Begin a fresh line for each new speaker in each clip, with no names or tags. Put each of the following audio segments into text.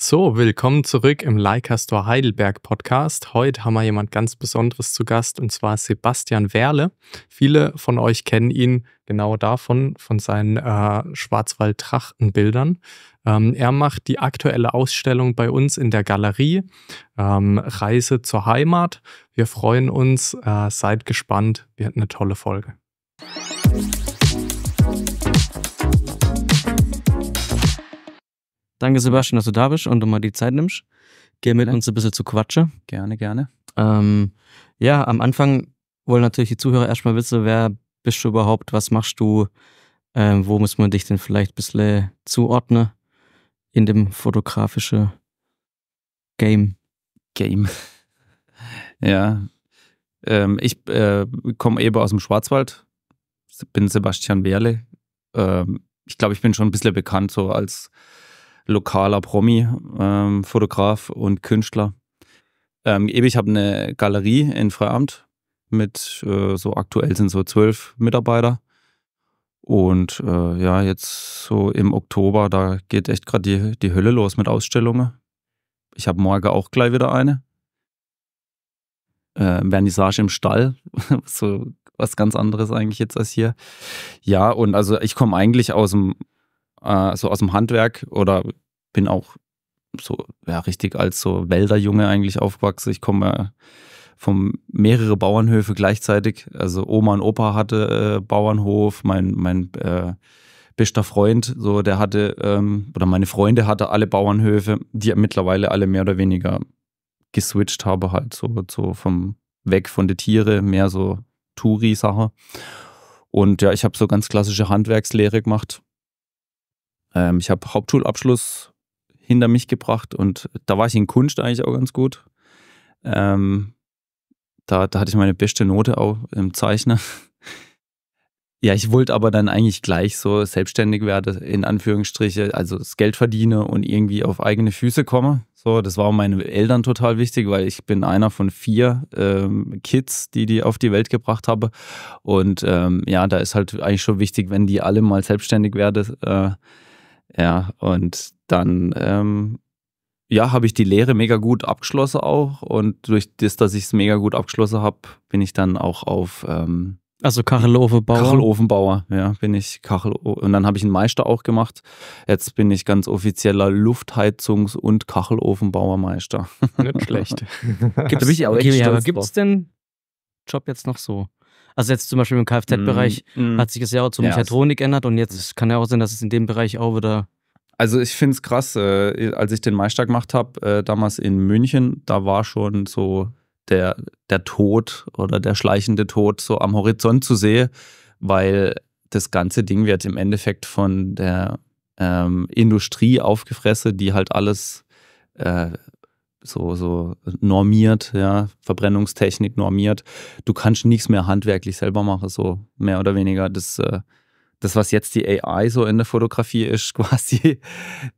So, willkommen zurück im Leica Store Heidelberg Podcast. Heute haben wir jemand ganz Besonderes zu Gast und zwar Sebastian Werle. Viele von euch kennen ihn genau davon, von seinen äh, Schwarzwald-Trachtenbildern. Ähm, er macht die aktuelle Ausstellung bei uns in der Galerie ähm, Reise zur Heimat. Wir freuen uns, äh, seid gespannt, wird eine tolle Folge. Danke,
Sebastian, dass du da bist und du mal die Zeit nimmst. Geh mit uns ein bisschen zu quatschen. Gerne, gerne. Ähm, ja, am Anfang wollen natürlich die Zuhörer erstmal wissen, wer bist du überhaupt, was machst du, ähm, wo muss man dich denn vielleicht ein bisschen zuordnen in dem fotografischen Game? Game.
ja. Ähm, ich äh, komme eben aus dem Schwarzwald, bin Sebastian Wehrle. Ähm, ich glaube, ich bin schon ein bisschen bekannt so als lokaler Promi-Fotograf ähm, und Künstler. Ähm, ich habe eine Galerie in Freiamt mit äh, so aktuell sind so zwölf Mitarbeiter. Und äh, ja, jetzt so im Oktober, da geht echt gerade die, die Hölle los mit Ausstellungen. Ich habe morgen auch gleich wieder eine. Äh, Vernissage im Stall, so was ganz anderes eigentlich jetzt als hier. Ja, und also ich komme eigentlich aus dem äh, so aus dem Handwerk oder bin auch so ja, richtig als so Wälderjunge eigentlich aufgewachsen. Ich komme von äh, vom mehrere Bauernhöfe gleichzeitig. Also Oma und Opa hatte äh, Bauernhof, mein, mein äh, bester Freund, so der hatte, ähm, oder meine Freunde hatte alle Bauernhöfe, die mittlerweile alle mehr oder weniger geswitcht habe, halt so, so vom Weg von den Tiere, mehr so Touri-Sache. Und ja, ich habe so ganz klassische Handwerkslehre gemacht ähm, ich habe Hauptschulabschluss hinter mich gebracht und da war ich in Kunst eigentlich auch ganz gut. Ähm, da, da hatte ich meine beste Note auch im Zeichner. Ja, ich wollte aber dann eigentlich gleich so selbstständig werden, in Anführungsstriche, also das Geld verdiene und irgendwie auf eigene Füße komme. So, das war meinen Eltern total wichtig, weil ich bin einer von vier ähm, Kids, die die auf die Welt gebracht habe. Und ähm, ja, da ist halt eigentlich schon wichtig, wenn die alle mal selbstständig werden, äh, ja, und dann, ähm, ja, habe ich die Lehre mega gut abgeschlossen auch. Und durch das, dass ich es mega gut abgeschlossen habe, bin ich dann auch auf. Ähm,
also Kachelofenbauer.
Kachelofenbauer, ja, bin ich Kachel und dann habe ich einen Meister auch gemacht. Jetzt bin ich ganz offizieller Luftheizungs- und Kachelofenbauermeister. Nicht schlecht. Gibt es
bin den Job jetzt noch so? Also jetzt zum Beispiel im Kfz-Bereich mm, mm. hat sich das ja auch zur ja, Mechatronik geändert und jetzt kann ja auch sein, dass es in dem Bereich auch wieder.
Also ich finde es krass, äh, als ich den Meister gemacht habe, äh, damals in München, da war schon so der, der Tod oder der schleichende Tod so am Horizont zu sehen, weil das ganze Ding wird im Endeffekt von der ähm, Industrie aufgefressen, die halt alles äh, so, so normiert, ja, Verbrennungstechnik normiert. Du kannst nichts mehr handwerklich selber machen, so mehr oder weniger. Das, äh, das was jetzt die AI so in der Fotografie ist, quasi,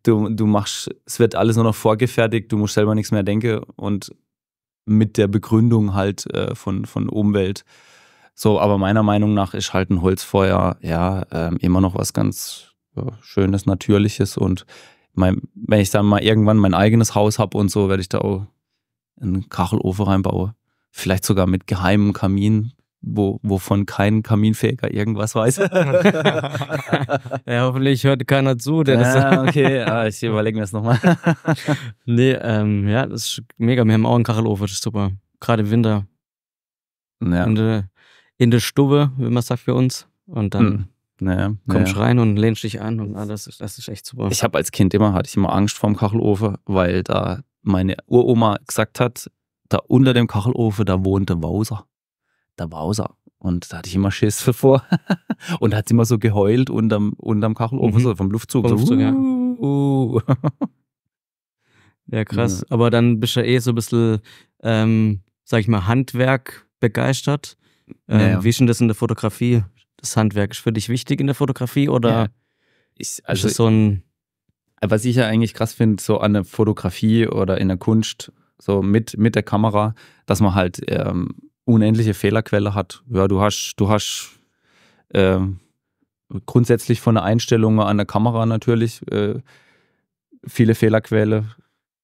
du, du machst, es wird alles nur noch vorgefertigt, du musst selber nichts mehr denken und mit der Begründung halt äh, von, von Umwelt. So, aber meiner Meinung nach ist halt ein Holzfeuer ja ähm, immer noch was ganz Schönes, Natürliches und mein, wenn ich dann mal irgendwann mein eigenes Haus habe und so, werde ich da auch einen Kachelofen reinbauen. Vielleicht sogar mit geheimem Kamin, wo, wovon kein Kaminfähiger irgendwas weiß. ja, hoffentlich hört keiner zu. Der ja, ah, okay, ah, ich überlege mir das nochmal.
nee, ähm, ja, das ist mega. Wir haben auch einen Kachelofen, das ist super. Gerade im Winter. Ja. In der, in der Stube, wie man sagt für uns. Und dann. Mhm
naja, Kommst
rein und lehnst dich an und alles. Das ist echt super. Ich habe
als Kind immer, hatte ich immer Angst vorm Kachelofen, weil da meine Uroma gesagt hat, da unter dem Kachelofen, da wohnte Wauser. Der Wauser. Und da hatte ich immer Schiss vor. und hat immer so geheult unterm, unterm Kachelofen, mhm. so vom Luftzug. Vom Luftzug so, ja.
Uh, uh. ja, krass. Ja. Aber dann bist du ja eh so ein bisschen, ähm, sag ich mal, Handwerk begeistert. Ähm, ja, Wie ist denn das in der Fotografie? das Handwerk ist für dich wichtig in der Fotografie oder ja.
ich, also ist es so ein. Was ich ja eigentlich krass finde, so an der Fotografie oder in der Kunst, so mit, mit der Kamera, dass man halt ähm, unendliche Fehlerquelle hat. Ja, du hast, du hast ähm, grundsätzlich von der Einstellung an der Kamera natürlich äh, viele Fehlerquelle.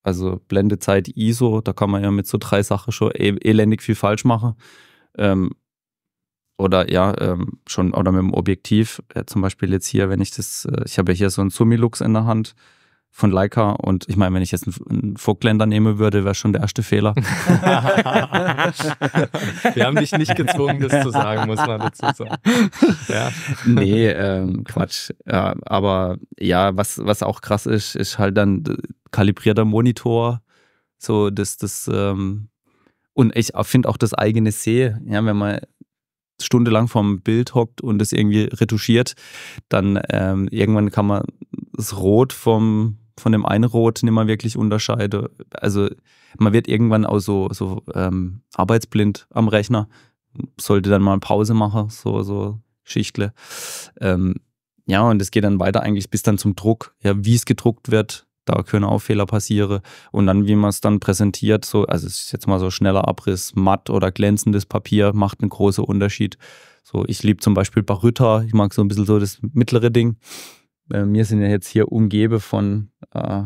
Also Blendezeit ISO, da kann man ja mit so drei Sachen schon e-, elendig viel falsch machen. Ähm, oder ja, ähm, schon oder mit dem Objektiv. Ja, zum Beispiel jetzt hier, wenn ich das, äh, ich habe ja hier so einen Sumilux in der Hand von Leica und ich meine, wenn ich jetzt einen Vogtländer nehmen würde, wäre schon der erste Fehler. Wir haben dich nicht gezwungen, das zu sagen, muss man dazu sagen. Ja. Nee, ähm, Quatsch. Ja, aber ja, was, was auch krass ist, ist halt dann kalibrierter Monitor, so das, das ähm, und ich finde auch das eigene Seh, ja, wenn man stundenlang vorm Bild hockt und es irgendwie retuschiert, dann ähm, irgendwann kann man das Rot vom von dem einen Rot nicht mehr wirklich unterscheiden. Also man wird irgendwann auch so, so ähm, arbeitsblind am Rechner, sollte dann mal Pause machen, so, so Schichtle. Ähm, ja, und es geht dann weiter eigentlich bis dann zum Druck. Ja, wie es gedruckt wird, da können auch Fehler passieren. Und dann, wie man es dann präsentiert, so, also es ist jetzt mal so schneller Abriss, matt oder glänzendes Papier macht einen großen Unterschied. So, ich liebe zum Beispiel Barütter, ich mag so ein bisschen so das mittlere Ding. Äh, wir sind ja jetzt hier umgeben von äh,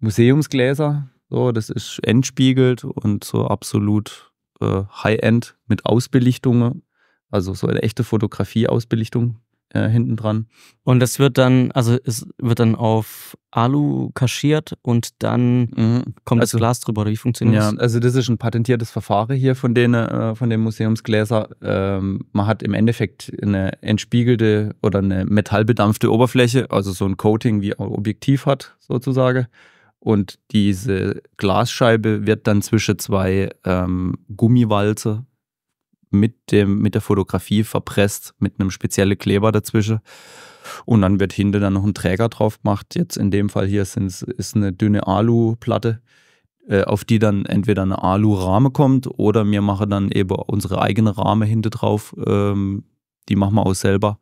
Museumsgläser. So, das ist entspiegelt und so absolut äh, High-End mit Ausbelichtungen, also so eine echte Fotografie-Ausbelichtung, äh, hinten dran. Und das
wird dann, also es wird dann auf Alu
kaschiert und dann mhm. kommt also, das Glas drüber, wie funktioniert das? Ja, also das ist ein patentiertes Verfahren hier von den, äh, von den Museumsgläser. Ähm, man hat im Endeffekt eine entspiegelte oder eine metallbedampfte Oberfläche, also so ein Coating wie ein Objektiv hat sozusagen. Und diese Glasscheibe wird dann zwischen zwei ähm, Gummiwalze mit, dem, mit der Fotografie verpresst, mit einem speziellen Kleber dazwischen. Und dann wird hinten dann noch ein Träger drauf gemacht. Jetzt in dem Fall hier sind's, ist eine dünne Aluplatte, äh, auf die dann entweder eine Alurahme kommt oder wir machen dann eben unsere eigene Rahme hinten drauf. Ähm, die machen wir auch selber.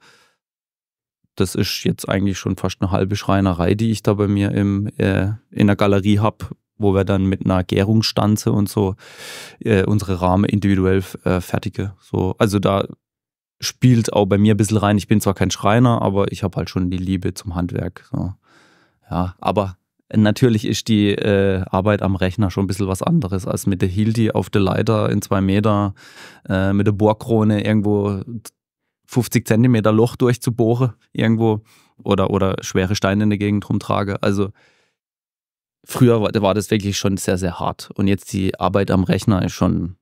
Das ist jetzt eigentlich schon fast eine halbe Schreinerei, die ich da bei mir im, äh, in der Galerie habe, wo wir dann mit einer Gärungsstanze und so äh, unsere Rahmen individuell äh, fertige. So, also da spielt auch bei mir ein bisschen rein. Ich bin zwar kein Schreiner, aber ich habe halt schon die Liebe zum Handwerk. So. Ja, aber natürlich ist die äh, Arbeit am Rechner schon ein bisschen was anderes als mit der Hilti auf der Leiter in zwei Meter, äh, mit der Bohrkrone irgendwo 50 Zentimeter Loch durchzubohren irgendwo oder, oder schwere Steine in der Gegend rumtrage. Also früher war das wirklich schon sehr, sehr hart. Und jetzt die Arbeit am Rechner ist schon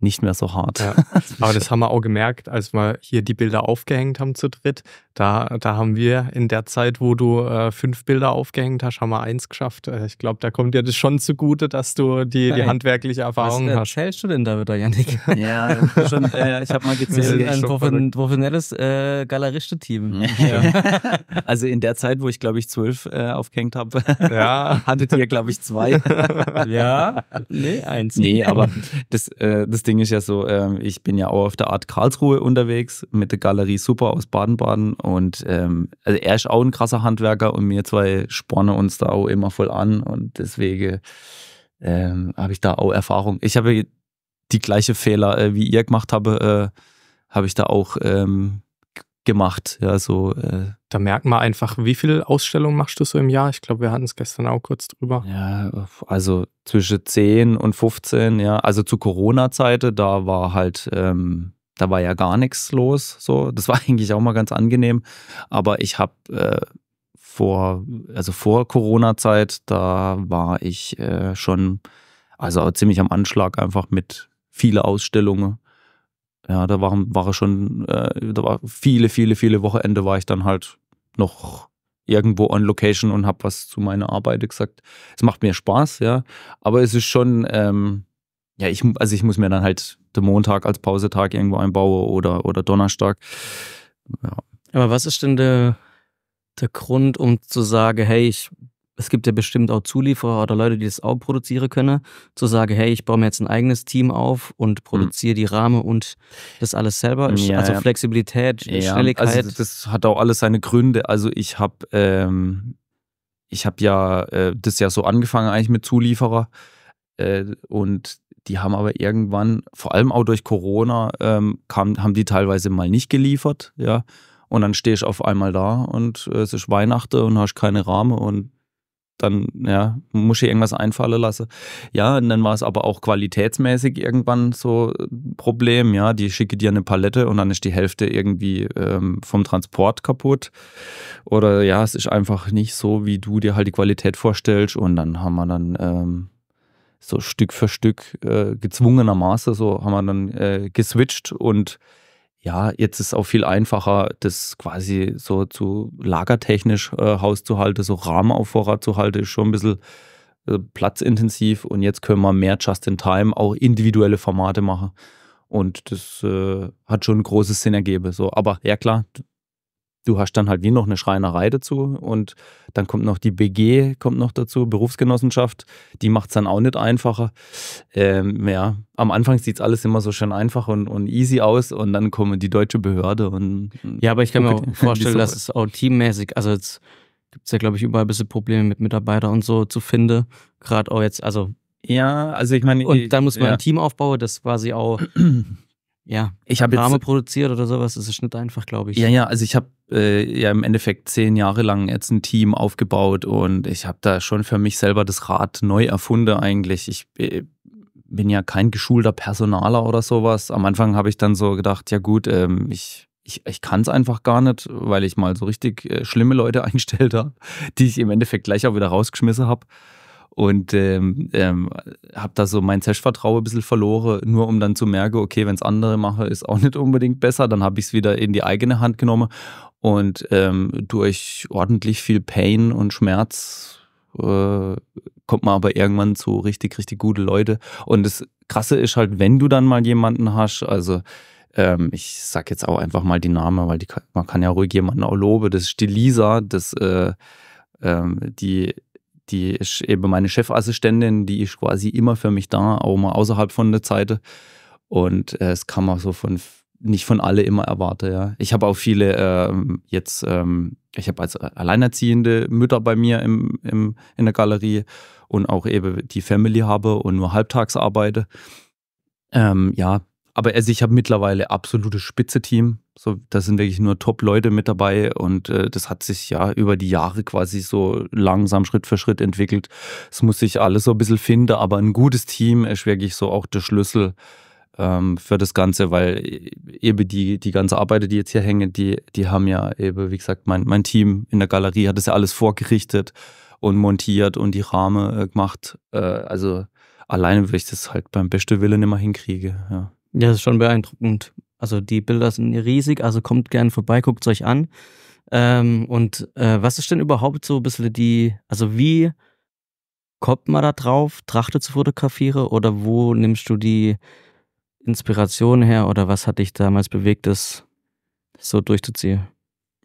nicht mehr so hart. Ja. Aber das
haben wir auch gemerkt, als
wir hier die Bilder
aufgehängt haben zu dritt. Da, da haben wir in der Zeit, wo du äh, fünf Bilder aufgehängt hast, haben wir eins geschafft. Äh, ich glaube, da kommt dir das schon zugute, dass du die, die handwerkliche Erfahrung Was, äh, hast. Was erzählst du denn da wieder, Janik? ja, schon, äh, ich habe mal gezählt, ein profin professionelles
äh,
Galeristeteam. Ja. also in der Zeit, wo ich, glaube ich, zwölf äh, aufgehängt habe, ja. hattet ihr, glaube ich, zwei. ja, nee, eins. Nee, aber das, das Ding ist ja so, ähm, ich bin ja auch auf der Art Karlsruhe unterwegs mit der Galerie Super aus Baden-Baden und ähm, also er ist auch ein krasser Handwerker und wir zwei spornen uns da auch immer voll an und deswegen ähm, habe ich da auch Erfahrung. Ich habe die gleiche Fehler, äh, wie ihr gemacht habe, äh, habe ich da auch ähm, gemacht. Ja, so äh, da merkt man einfach, wie viele Ausstellungen machst du so im Jahr?
Ich glaube, wir hatten es gestern auch kurz drüber. Ja,
also zwischen 10 und 15, ja. Also zu Corona-Zeiten, da war halt, ähm, da war ja gar nichts los. So, das war eigentlich auch mal ganz angenehm. Aber ich habe äh, vor, also vor Corona-Zeit, da war ich äh, schon, also ziemlich am Anschlag einfach mit vielen Ausstellungen ja, da war, war schon, äh, da war viele, viele, viele Wochenende war ich dann halt noch irgendwo on Location und habe was zu meiner Arbeit gesagt. Es macht mir Spaß, ja, aber es ist schon, ähm, ja, ich, also ich muss mir dann halt den Montag als Pausetag irgendwo einbauen oder, oder Donnerstag. Ja.
Aber was ist denn der, der Grund, um zu sagen, hey, ich es gibt ja bestimmt auch Zulieferer oder Leute, die das auch produzieren können, zu sagen, hey, ich baue mir jetzt ein eigenes Team auf und hm. produziere mhm. die Rahmen und das alles selber. Ja, also ja. Flexibilität, ja. Also Schnelligkeit. Also das
hat auch alles seine Gründe. Also ich habe ähm, ich ja äh, das ja so angefangen eigentlich mit Zulieferer äh, und die haben aber irgendwann, vor allem auch durch Corona, ähm, kam, haben die teilweise mal nicht geliefert, ja. Und dann stehst du auf einmal da und äh, es ist Weihnachten und hast keine Rahmen und dann ja, muss ich irgendwas einfallen lassen. Ja, und dann war es aber auch qualitätsmäßig irgendwann so ein äh, Problem. Ja, die schicke dir eine Palette und dann ist die Hälfte irgendwie ähm, vom Transport kaputt. Oder ja, es ist einfach nicht so, wie du dir halt die Qualität vorstellst. Und dann haben wir dann ähm, so Stück für Stück äh, gezwungenermaßen, so haben wir dann äh, geswitcht und ja, jetzt ist es auch viel einfacher, das quasi so zu lagertechnisch äh, Haus zu halten, so Rahmen auf Vorrat zu halten, ist schon ein bisschen äh, platzintensiv und jetzt können wir mehr Just-in-Time, auch individuelle Formate machen. Und das äh, hat schon ein großes Sinn ergeben. So. Aber ja klar, du hast dann halt wie noch eine Schreinerei dazu und dann kommt noch die BG, kommt noch dazu, Berufsgenossenschaft, die macht es dann auch nicht einfacher. Ähm, ja, am Anfang sieht es alles immer so schön einfach und, und easy aus und dann kommen die deutsche Behörde und. Ja, aber ich kann mir auch vorstellen, dass es auch teammäßig, also jetzt gibt es ja, glaube ich, überall ein bisschen Probleme mit
Mitarbeitern und so zu finden. Gerade auch jetzt, also.
Ja, also ich
meine. Und dann muss man ja. ein Team aufbauen, das quasi auch. ja, ich habe Rahmen produziert oder sowas, das ist nicht einfach, glaube ich. Ja, ja,
also ich habe äh, ja im Endeffekt zehn Jahre lang jetzt ein Team aufgebaut und ich habe da schon für mich selber das Rad neu erfunden eigentlich. Ich äh, bin ja kein geschulter Personaler oder sowas. Am Anfang habe ich dann so gedacht, ja gut, ähm, ich ich, ich kann es einfach gar nicht, weil ich mal so richtig äh, schlimme Leute eingestellt habe, die ich im Endeffekt gleich auch wieder rausgeschmissen habe. Und ähm, ähm, habe da so mein Selbstvertrauen ein bisschen verloren, nur um dann zu merken, okay, wenn es andere mache, ist auch nicht unbedingt besser. Dann habe ich es wieder in die eigene Hand genommen und ähm, durch ordentlich viel Pain und Schmerz äh, kommt man aber irgendwann zu richtig, richtig gute Leute. Und das Krasse ist halt, wenn du dann mal jemanden hast, also ähm, ich sag jetzt auch einfach mal die Namen, weil die, man kann ja ruhig jemanden auch loben, das ist die Lisa, das, äh, ähm, die die ist eben meine Chefassistentin, die ist quasi immer für mich da, auch mal außerhalb von der Zeit. Und äh, es kam auch so von nicht von alle immer erwarte. Ja. Ich habe auch viele ähm, jetzt, ähm, ich habe als alleinerziehende Mütter bei mir im, im, in der Galerie und auch eben die Family habe und nur halbtags arbeite. Ähm, ja, aber also ich habe mittlerweile absolutes Spitze-Team. So, da sind wirklich nur Top-Leute mit dabei und äh, das hat sich ja über die Jahre quasi so langsam Schritt für Schritt entwickelt. Es muss sich alles so ein bisschen finden, aber ein gutes Team ist wirklich so auch der Schlüssel ähm, für das Ganze, weil eben die, die ganze Arbeit, die jetzt hier hängen, die, die haben ja eben, wie gesagt, mein, mein Team in der Galerie hat das ja alles vorgerichtet und montiert und die Rahmen äh, gemacht. Äh, also alleine würde ich das halt beim besten Willen immer hinkriege. Ja.
ja, das ist schon beeindruckend. Also die Bilder sind riesig, also kommt gerne vorbei, guckt es euch an. Ähm, und äh, was ist denn überhaupt so ein bisschen die, also wie kommt man da drauf, Trachte zu fotografieren oder wo nimmst du die Inspiration her oder was hat dich damals bewegt, das so durchzuziehen?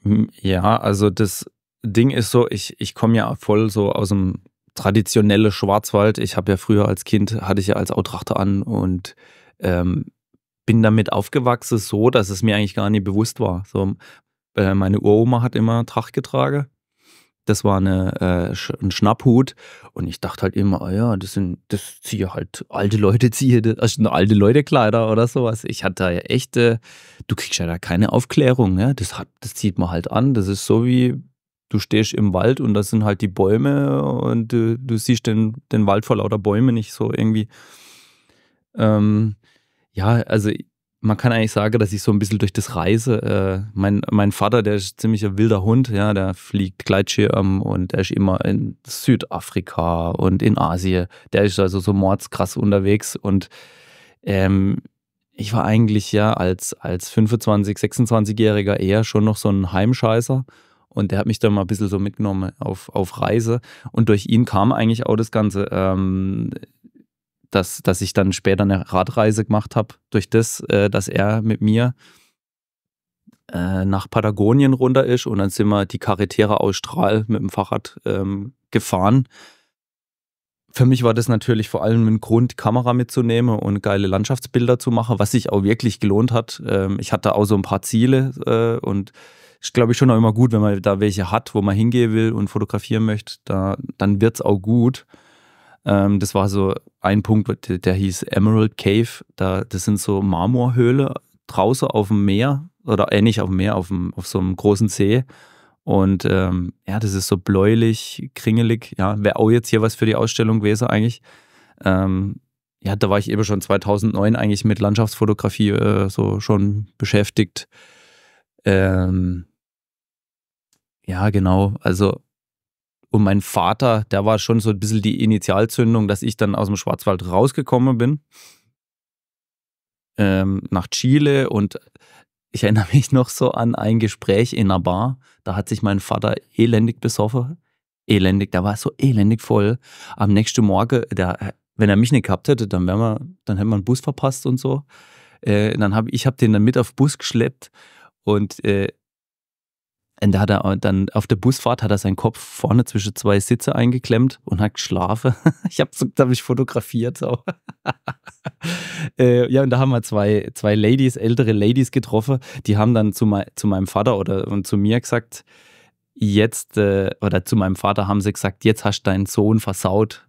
Hm, ja, also das Ding ist so, ich, ich komme ja voll so aus dem traditionellen Schwarzwald. Ich habe ja früher als Kind, hatte ich ja als Autrachter an und ähm, bin damit aufgewachsen, so dass es mir eigentlich gar nicht bewusst war. So, äh, meine Uroma hat immer Tracht getragen das war eine, äh, ein Schnapphut. Und ich dachte halt immer, oh ja, das sind, das ziehe halt alte Leute, ziehe das also sind alte Leute-Kleider oder sowas. Ich hatte da ja echte, äh, du kriegst ja da keine Aufklärung, ne? Das, hat, das zieht man halt an. Das ist so wie, du stehst im Wald und da sind halt die Bäume und du, du siehst den, den Wald vor lauter Bäumen nicht so irgendwie. Ähm, ja, also man kann eigentlich sagen, dass ich so ein bisschen durch das Reise, äh, mein, mein Vater, der ist ziemlich ein wilder Hund, ja, der fliegt Gleitschirm und der ist immer in Südafrika und in Asien. Der ist also so mordskrass unterwegs und ähm, ich war eigentlich ja als, als 25, 26-Jähriger eher schon noch so ein Heimscheißer und der hat mich dann mal ein bisschen so mitgenommen auf, auf Reise und durch ihn kam eigentlich auch das Ganze. Ähm, dass, dass ich dann später eine Radreise gemacht habe, durch das, äh, dass er mit mir äh, nach Patagonien runter ist und dann sind wir die Carretera Austral mit dem Fahrrad ähm, gefahren. Für mich war das natürlich vor allem ein Grund, Kamera mitzunehmen und geile Landschaftsbilder zu machen, was sich auch wirklich gelohnt hat. Ähm, ich hatte auch so ein paar Ziele äh, und ist, glaube ich, schon auch immer gut, wenn man da welche hat, wo man hingehen will und fotografieren möchte, da, dann wird es auch gut. Ähm, das war so ein Punkt, der, der hieß Emerald Cave. Da, das sind so Marmorhöhle draußen auf dem Meer oder ähnlich auf dem Meer, auf, dem, auf so einem großen See. Und ähm, ja, das ist so bläulich, kringelig. Ja, wäre auch jetzt hier was für die Ausstellung gewesen eigentlich. Ähm, ja, da war ich eben schon 2009 eigentlich mit Landschaftsfotografie äh, so schon beschäftigt. Ähm, ja, genau. Also und mein Vater, der war schon so ein bisschen die Initialzündung, dass ich dann aus dem Schwarzwald rausgekommen bin. Ähm, nach Chile und ich erinnere mich noch so an ein Gespräch in einer Bar. Da hat sich mein Vater elendig besoffen. Elendig, der war so elendig voll. Am nächsten Morgen, der, wenn er mich nicht gehabt hätte, dann, wir, dann hätten wir einen Bus verpasst und so. Äh, dann habe ich hab den dann mit auf Bus geschleppt und äh, und da hat er dann auf der Busfahrt hat er seinen Kopf vorne zwischen zwei Sitze eingeklemmt und hat geschlafen. Ich habe so, hab mich fotografiert. So. Äh, ja, und da haben wir zwei, zwei Ladies, ältere Ladies getroffen, die haben dann zu, mein, zu meinem Vater oder und zu mir gesagt, jetzt, äh, oder zu meinem Vater haben sie gesagt, jetzt hast du deinen Sohn versaut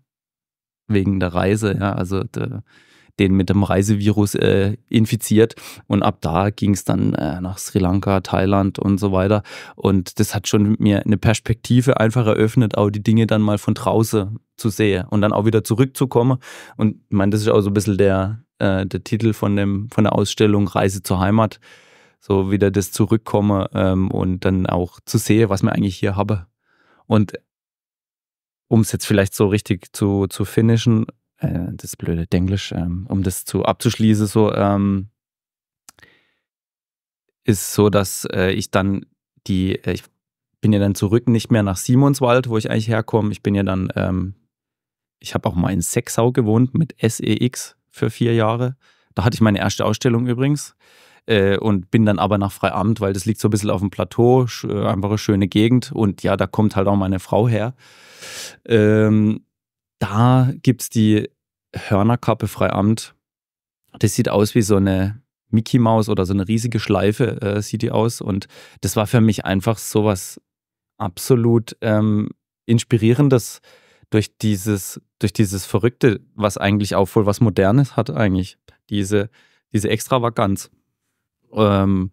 wegen der Reise. Ja, also der, den mit dem Reisevirus äh, infiziert. Und ab da ging es dann äh, nach Sri Lanka, Thailand und so weiter. Und das hat schon mir eine Perspektive einfach eröffnet, auch die Dinge dann mal von draußen zu sehen und dann auch wieder zurückzukommen. Und ich meine, das ist auch so ein bisschen der, äh, der Titel von, dem, von der Ausstellung Reise zur Heimat. So wieder das Zurückkommen ähm, und dann auch zu sehen, was wir eigentlich hier haben. Und um es jetzt vielleicht so richtig zu, zu finishen, äh, das blöde Denglisch, ähm, um das zu abzuschließen, so ähm, ist so, dass äh, ich dann die, äh, ich bin ja dann zurück nicht mehr nach Simonswald, wo ich eigentlich herkomme. Ich bin ja dann, ähm, ich habe auch mal in Sexau gewohnt mit SEX für vier Jahre. Da hatte ich meine erste Ausstellung übrigens äh, und bin dann aber nach Freiamt, weil das liegt so ein bisschen auf dem Plateau, äh, einfach eine schöne Gegend und ja, da kommt halt auch meine Frau her. Ähm, da gibt es die Hörnerkappe Freiamt. Das sieht aus wie so eine Mickey Maus oder so eine riesige Schleife, äh, sieht die aus. Und das war für mich einfach so was absolut ähm, Inspirierendes durch dieses, durch dieses Verrückte, was eigentlich auch wohl was Modernes hat, eigentlich. Diese, diese Extravaganz. Ähm,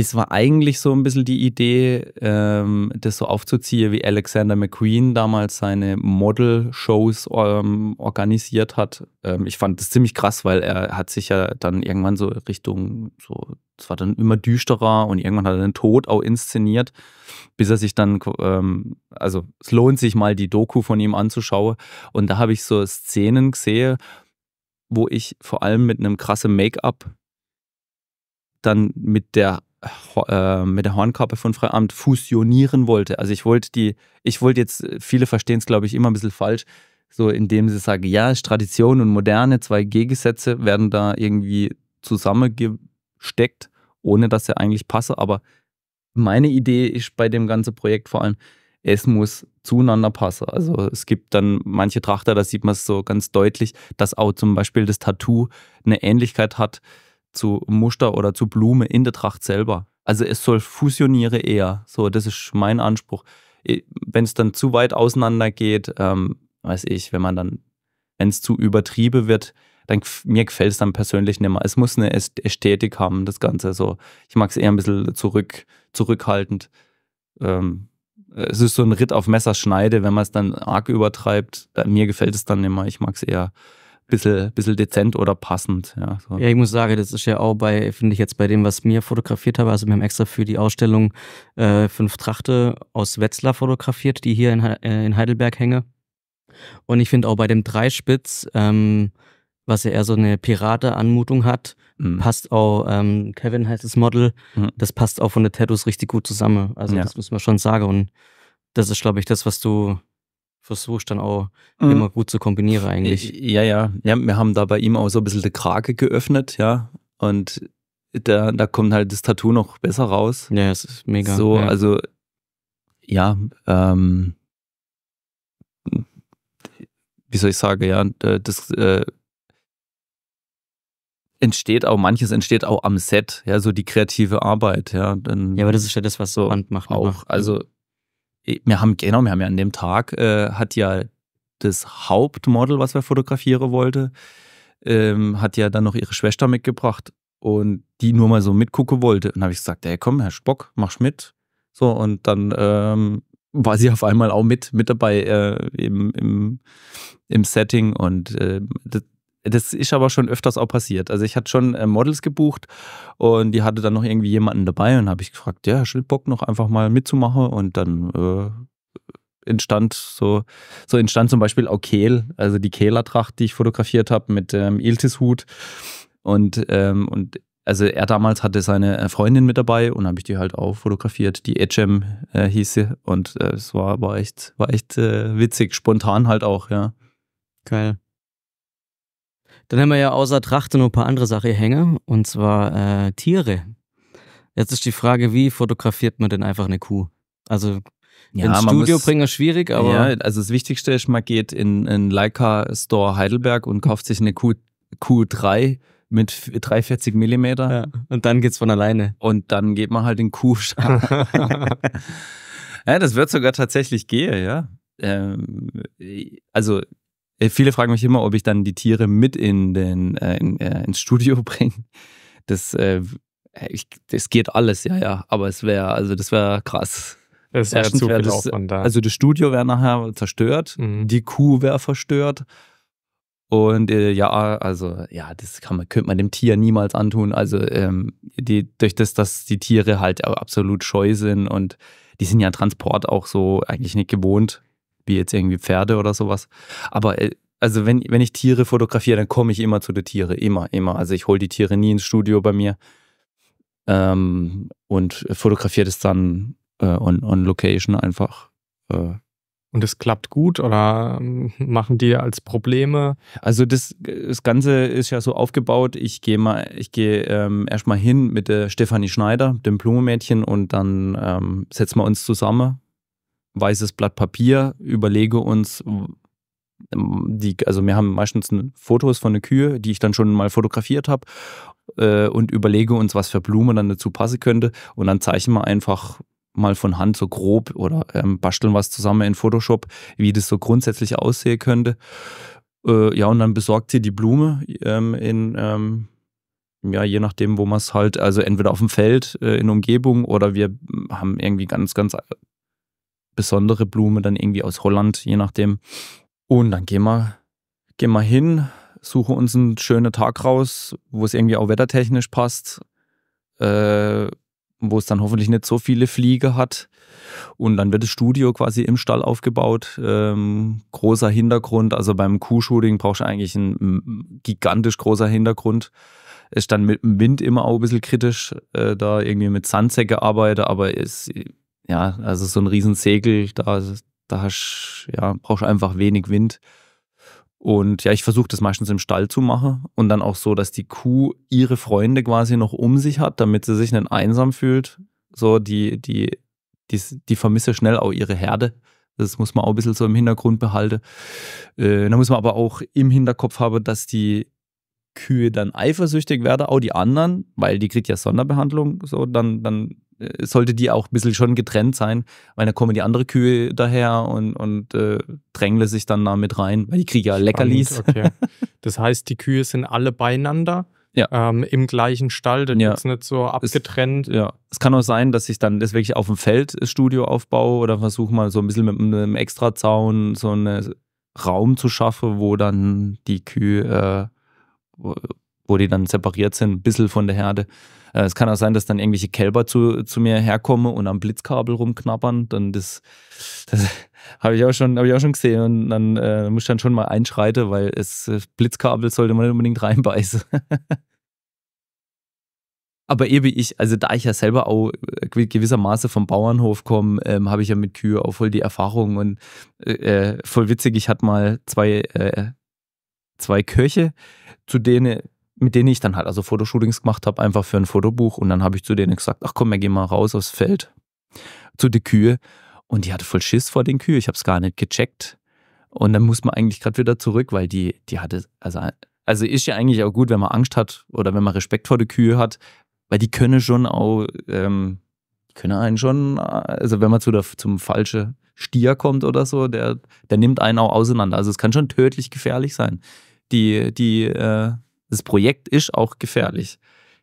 es war eigentlich so ein bisschen die Idee, ähm, das so aufzuziehen, wie Alexander McQueen damals seine Model-Shows ähm, organisiert hat. Ähm, ich fand das ziemlich krass, weil er hat sich ja dann irgendwann so Richtung, so, es war dann immer düsterer und irgendwann hat er den Tod auch inszeniert, bis er sich dann, ähm, also es lohnt sich mal, die Doku von ihm anzuschauen. Und da habe ich so Szenen gesehen, wo ich vor allem mit einem krassen Make-up dann mit der äh, mit der Hornkappe von Freiamt fusionieren wollte. Also ich wollte die, ich wollte jetzt, äh, viele verstehen es, glaube ich, immer ein bisschen falsch, so indem sie sagen, ja, Tradition und Moderne, zwei Gegensätze werden da irgendwie zusammengesteckt, ohne dass sie eigentlich passen. Aber meine Idee ist bei dem ganzen Projekt vor allem, es muss zueinander passen. Also es gibt dann manche Trachter, da sieht man es so ganz deutlich, dass auch zum Beispiel das Tattoo eine Ähnlichkeit hat zu Muster oder zu Blume in der Tracht selber. Also es soll fusionieren eher. So, das ist mein Anspruch. Wenn es dann zu weit auseinander geht, ähm, weiß ich, wenn man dann, wenn es zu übertrieben wird, dann mir gefällt es dann persönlich nicht mehr. Es muss eine Ästhetik haben, das Ganze. So, ich mag es eher ein bisschen zurück, zurückhaltend. Ähm, es ist so ein Ritt auf Messerschneide, wenn man es dann arg übertreibt. Mir gefällt es dann nicht mehr. Ich mag es eher bisschen, bisschen dezent oder passend. Ja, so.
ja, ich muss sagen, das ist ja auch bei, finde ich jetzt bei dem, was mir fotografiert habe, also wir haben extra für die Ausstellung äh, fünf Trachte aus Wetzlar fotografiert, die hier in, äh, in Heidelberg hänge. Und ich finde auch bei dem Dreispitz, ähm, was ja eher so eine Pirate-Anmutung hat, mhm. passt auch, ähm, Kevin heißt das Model, mhm. das passt auch von den Tattoos richtig gut zusammen. Also ja. das muss man schon sagen. Und das ist, glaube ich, das, was du
versuchst dann auch mhm. immer gut zu kombinieren eigentlich. Ja, ja, ja. Wir haben da bei ihm auch so ein bisschen die Krake geöffnet, ja. Und da, da kommt halt das Tattoo noch besser raus. Ja, es ist mega. So, ja. also ja, ähm, wie soll ich sagen, ja, das äh, entsteht auch, manches entsteht auch am Set, ja, so die kreative Arbeit, ja. Dann ja, aber das ist ja das, was so Band macht. Auch, macht. also äh, wir haben, genau, wir haben ja an dem Tag, äh, hat ja das Hauptmodel, was wir fotografieren wollte, ähm, hat ja dann noch ihre Schwester mitgebracht und die nur mal so mitgucken wollte. Und habe ich gesagt, hey komm, Herr Spock, mach mit. So, und dann ähm, war sie auf einmal auch mit, mit dabei äh, im, im, im Setting und äh, das ist aber schon öfters auch passiert. Also ich hatte schon äh, Models gebucht und die hatte dann noch irgendwie jemanden dabei und habe ich gefragt, ja, hast du Bock noch einfach mal mitzumachen? Und dann äh, entstand so, so entstand zum Beispiel auch Kehl, also die Kehlertracht, die ich fotografiert habe mit ähm, Iltis-Hut. Und, ähm, und also er damals hatte seine äh, Freundin mit dabei und habe ich die halt auch fotografiert, die Edgem äh, hieß sie und äh, es war, war echt, war echt äh, witzig, spontan halt auch, ja. Geil. Dann haben wir ja
außer Trachten noch ein paar andere Sachen hängen, und zwar äh, Tiere. Jetzt ist die Frage, wie fotografiert man denn einfach eine Kuh? Also
ja, ins Studio muss, bringen ist schwierig, aber. Ja, also das Wichtigste ist, man geht in einen Leica Store Heidelberg und kauft sich eine Kuh, Q3 mit 340 Millimeter. Ja, und dann geht's von alleine. Und dann geht man halt in Kuh. ja, das wird sogar tatsächlich gehen, ja. Ähm, also äh, viele fragen mich immer, ob ich dann die Tiere mit in den, äh, in, äh, ins Studio bringe. Das, äh, das geht alles, ja, ja. Aber es wäre, also das wäre krass. Das wäre zu viel das, da. Also das Studio wäre nachher zerstört, mhm. die Kuh wäre verstört. Und äh, ja, also ja, das kann man, könnte man dem Tier niemals antun. Also ähm, die, durch das, dass die Tiere halt absolut scheu sind und die sind ja Transport auch so eigentlich nicht gewohnt wie jetzt irgendwie Pferde oder sowas. Aber äh, also wenn, wenn ich Tiere fotografiere, dann komme ich immer zu den Tieren, immer, immer. Also ich hole die Tiere nie ins Studio bei mir ähm, und fotografiere das dann äh, on, on Location einfach. Äh. Und es klappt gut oder ähm, machen die als Probleme? Also das, das Ganze ist ja so aufgebaut, ich gehe mal, ich gehe ähm, erstmal hin mit der Stefanie Schneider, dem Blumenmädchen, und dann ähm, setzen wir uns zusammen weißes Blatt Papier, überlege uns, ähm, die, also wir haben meistens Fotos von der Kühe, die ich dann schon mal fotografiert habe äh, und überlege uns, was für Blumen dann dazu passen könnte und dann zeichnen wir einfach mal von Hand so grob oder ähm, basteln was zusammen in Photoshop, wie das so grundsätzlich aussehen könnte. Äh, ja, und dann besorgt sie die Blume ähm, in, ähm, ja, je nachdem, wo man es halt, also entweder auf dem Feld äh, in Umgebung oder wir hm, haben irgendwie ganz, ganz besondere Blume dann irgendwie aus Holland, je nachdem. Und dann gehen wir, gehen wir hin, suchen uns einen schönen Tag raus, wo es irgendwie auch wettertechnisch passt, äh, wo es dann hoffentlich nicht so viele Fliege hat. Und dann wird das Studio quasi im Stall aufgebaut. Ähm, großer Hintergrund, also beim Kuhshooting brauchst du eigentlich einen gigantisch großer Hintergrund. Ist dann mit dem Wind immer auch ein bisschen kritisch, äh, da irgendwie mit Sandsäcke arbeite, aber es ja, also so ein Riesensegel, da, da hast, ja, brauchst einfach wenig Wind. Und ja, ich versuche das meistens im Stall zu machen und dann auch so, dass die Kuh ihre Freunde quasi noch um sich hat, damit sie sich nicht einsam fühlt. So, die, die, die, die vermisse schnell auch ihre Herde. Das muss man auch ein bisschen so im Hintergrund behalten. Äh, da muss man aber auch im Hinterkopf haben, dass die Kühe dann eifersüchtig werden, auch die anderen, weil die kriegt ja Sonderbehandlung. So, dann, dann äh, sollte die auch ein bisschen schon getrennt sein, weil da kommen die anderen Kühe daher und, und äh, drängle sich dann da mit rein, weil die kriegen ja Leckerlis. Okay. Das heißt, die Kühe sind alle
beieinander. Ja. Ähm, im gleichen Stall, dann ja. ist nicht so abgetrennt.
Es, ja. es kann auch sein, dass ich dann das wirklich auf dem Feld Studio aufbaue oder versuche mal so ein bisschen mit einem Extrazaun so einen Raum zu schaffen, wo dann die Kühe, äh, wo, wo die dann separiert sind, ein bisschen von der Herde. Äh, es kann auch sein, dass dann irgendwelche Kälber zu, zu mir herkommen und am Blitzkabel rumknabbern. Dann das, das habe ich, auch schon, hab ich auch schon gesehen. Und dann äh, muss ich dann schon mal einschreiten, weil es äh, Blitzkabel sollte man nicht unbedingt reinbeißen. Aber eben eh ich, also da ich ja selber auch äh, gewissermaßen vom Bauernhof komme, ähm, habe ich ja mit Kühe auch voll die Erfahrung und äh, voll witzig, ich hatte mal zwei, äh, zwei Köche, zu denen mit denen ich dann halt also Fotoshootings gemacht habe, einfach für ein Fotobuch. Und dann habe ich zu denen gesagt, ach komm, wir gehen mal raus aufs Feld zu den Kühe. Und die hatte voll Schiss vor den Kühen. Ich habe es gar nicht gecheckt. Und dann muss man eigentlich gerade wieder zurück, weil die, die hatte, also, also ist ja eigentlich auch gut, wenn man Angst hat oder wenn man Respekt vor den Kühe hat, weil die können schon auch, ähm, können einen schon, also wenn man zu der, zum falschen Stier kommt oder so, der, der nimmt einen auch auseinander. Also es kann schon tödlich gefährlich sein. Die, die, äh, das Projekt ist auch gefährlich.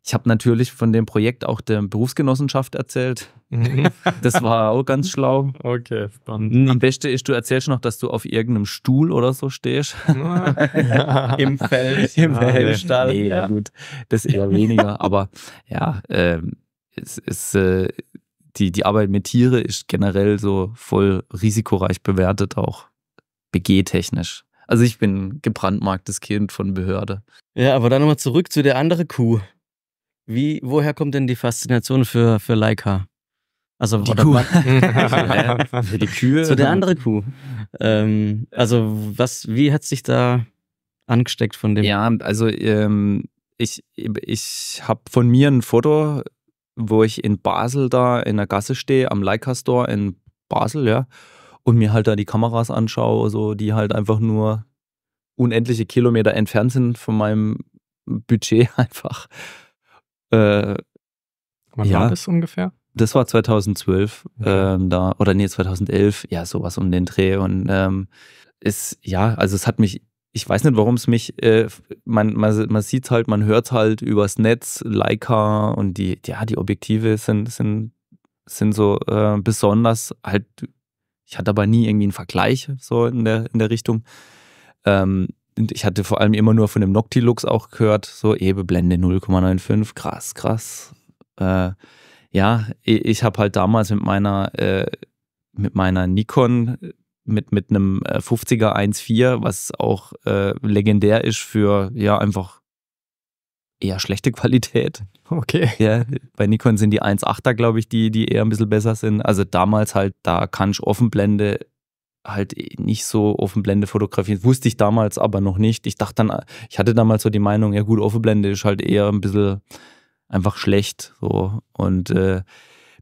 Ich habe natürlich von dem Projekt auch der Berufsgenossenschaft erzählt. Mhm. Das war auch ganz schlau. Okay, spannend. Am besten ist, du erzählst noch, dass du auf irgendeinem Stuhl oder so stehst. Ah, ja. Im Feld. Im Feldstall. Nee, ja. gut. Das eher weniger. Aber ja, ähm, es ist. Äh, die, die Arbeit mit Tiere ist generell so voll risikoreich bewertet, auch BG-technisch. Also ich bin gebrandmarktes Kind von Behörde. Ja, aber dann
nochmal zurück zu der anderen Kuh. Wie, woher kommt denn die Faszination für, für Leica? Also die Kuh. für die Kühe. Zu der anderen Kuh.
Ähm, also was, wie hat sich da angesteckt von dem? Ja, also ähm, ich, ich habe von mir ein Foto, wo ich in Basel da in der Gasse stehe, am Leica Store in Basel, ja und mir halt da die Kameras anschaue, so, die halt einfach nur unendliche Kilometer entfernt sind von meinem Budget einfach. Äh, Wann ja, war das ungefähr? Das war 2012, okay. ähm, da, oder nee, 2011, ja, sowas um den Dreh. Und ähm, ist, ja, also es hat mich, ich weiß nicht, warum es mich, äh, man, man, man sieht halt, man hört halt übers Netz, Leica und die, ja, die Objektive sind, sind, sind so äh, besonders halt ich hatte aber nie irgendwie einen Vergleich so in der, in der Richtung. Ähm, ich hatte vor allem immer nur von dem Noctilux auch gehört, so Ebeblende 0,95, krass, krass. Äh, ja, ich habe halt damals mit meiner, äh, mit meiner Nikon äh, mit, mit einem 50er äh, 1.4, was auch äh, legendär ist für ja einfach eher schlechte Qualität. Okay. Ja, bei Nikon sind die 1.8er, glaube ich, die, die eher ein bisschen besser sind. Also damals halt, da kann ich Offenblende halt nicht so Offenblende fotografieren. Wusste ich damals aber noch nicht. Ich dachte dann, ich hatte damals so die Meinung, ja gut, Offenblende ist halt eher ein bisschen einfach schlecht. So. Und äh,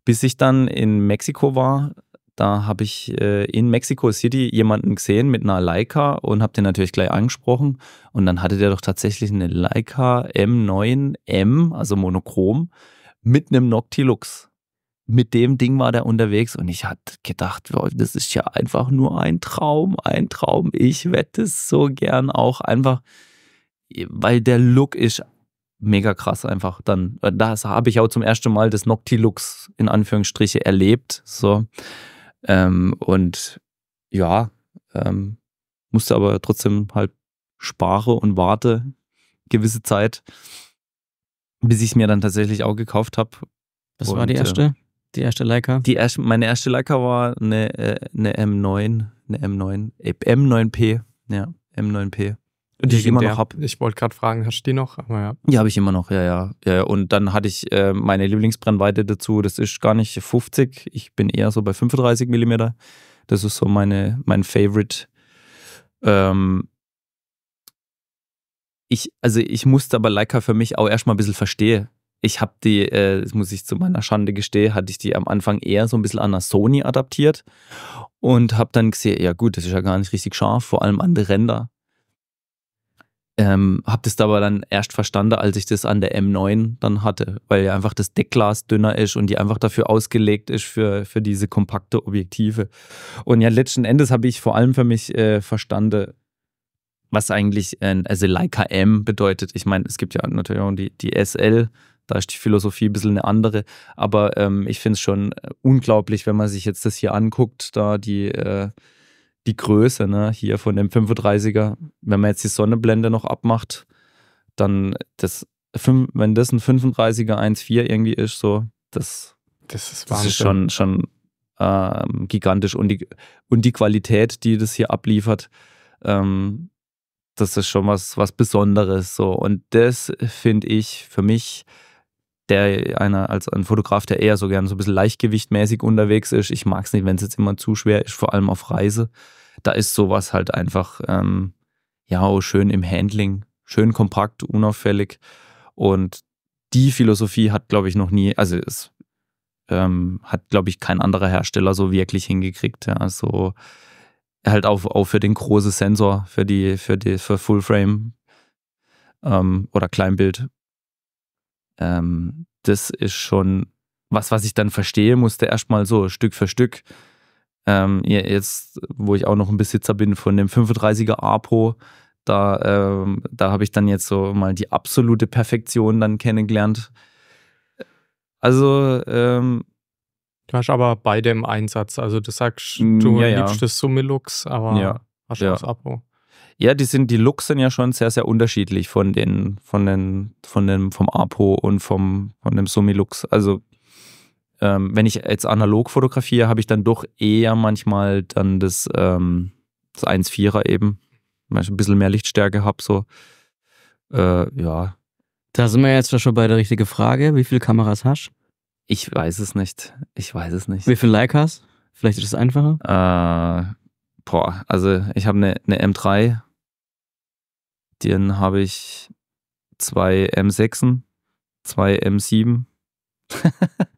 bis ich dann in Mexiko war, da habe ich äh, in Mexico City jemanden gesehen mit einer Leica und habe den natürlich gleich angesprochen. Und dann hatte der doch tatsächlich eine Leica M9M, also monochrom, mit einem Noctilux. Mit dem Ding war der unterwegs und ich hatte gedacht, das ist ja einfach nur ein Traum, ein Traum. Ich wette es so gern auch einfach, weil der Look ist mega krass einfach dann. Äh, das habe ich auch zum ersten Mal das Noctilux in Anführungsstriche erlebt. So. Ähm, und ja, ähm, musste aber trotzdem halt spare und warte gewisse Zeit, bis ich es mir dann tatsächlich auch gekauft habe. Was und, war die äh, erste? Äh, die erste Leica? Die erste, meine erste Leica war eine, äh, eine M9, eine M9, äh, M9P, ja, M9P die ich immer noch
habe. Ich wollte gerade fragen, hast du die noch? Aber ja,
ja habe ich immer noch, ja, ja, ja. Und dann hatte ich äh, meine Lieblingsbrennweite dazu, das ist gar nicht 50, ich bin eher so bei 35 mm. Das ist so meine, mein Favorite. Ähm, ich, also ich musste aber Leica für mich auch erstmal ein bisschen verstehen. Ich habe die, äh, das muss ich zu meiner Schande gestehen, hatte ich die am Anfang eher so ein bisschen an der Sony adaptiert und habe dann gesehen, ja gut, das ist ja gar nicht richtig scharf, vor allem an die Ränder. Ähm, habe das aber dann erst verstanden, als ich das an der M9 dann hatte, weil ja einfach das Deckglas dünner ist und die einfach dafür ausgelegt ist für, für diese kompakte Objektive. Und ja, letzten Endes habe ich vor allem für mich äh, verstanden, was eigentlich ein, also Leica M bedeutet. Ich meine, es gibt ja natürlich auch die, die SL, da ist die Philosophie ein bisschen eine andere, aber ähm, ich finde es schon äh, unglaublich, wenn man sich jetzt das hier anguckt, da die. Äh, die Größe ne, hier von dem 35er, wenn man jetzt die Sonnenblende noch abmacht, dann das, wenn das ein 35er 1,4 irgendwie ist, so, das, das ist, das ist schon, schon ähm, gigantisch. Und die, und die Qualität, die das hier abliefert, ähm, das ist schon was, was Besonderes. So. Und das finde ich für mich der einer als ein Fotograf, der eher so gern so ein bisschen leichtgewichtmäßig unterwegs ist. Ich mag es nicht, wenn es jetzt immer zu schwer ist, vor allem auf Reise. Da ist sowas halt einfach, ähm, ja, schön im Handling, schön kompakt, unauffällig. Und die Philosophie hat, glaube ich, noch nie, also es ähm, hat, glaube ich, kein anderer Hersteller so wirklich hingekriegt. Ja. Also halt auch, auch für den großen Sensor, für die, für die, für Full Frame ähm, oder Kleinbild ähm, das ist schon was, was ich dann verstehe, musste erstmal so Stück für Stück. Ähm, jetzt, wo ich auch noch ein Besitzer bin von dem 35er APO, da, ähm, da habe ich dann jetzt so mal die absolute Perfektion dann kennengelernt. Also. Ähm,
du hast aber beide im Einsatz. Also, du sagst, mm, du ja, liebst ja. das Summilux, aber ja,
hast ja. das APO. Ja, die sind, die Looks sind ja schon sehr, sehr unterschiedlich von den, von den, von dem, vom Apo und vom, von dem Sumi-Lux. Also ähm, wenn ich jetzt analog fotografiere, habe ich dann doch eher manchmal dann das, ähm, das 1,4er eben. weil ich ein bisschen mehr Lichtstärke habe, so. Äh, ja. Da sind wir jetzt schon bei der richtigen Frage. Wie viele Kameras hast Ich weiß es nicht. Ich weiß es nicht. Wie viele Leicas? Vielleicht ist es einfacher? Äh, boah, also ich habe eine, eine M3, dann habe ich zwei M6, zwei M7.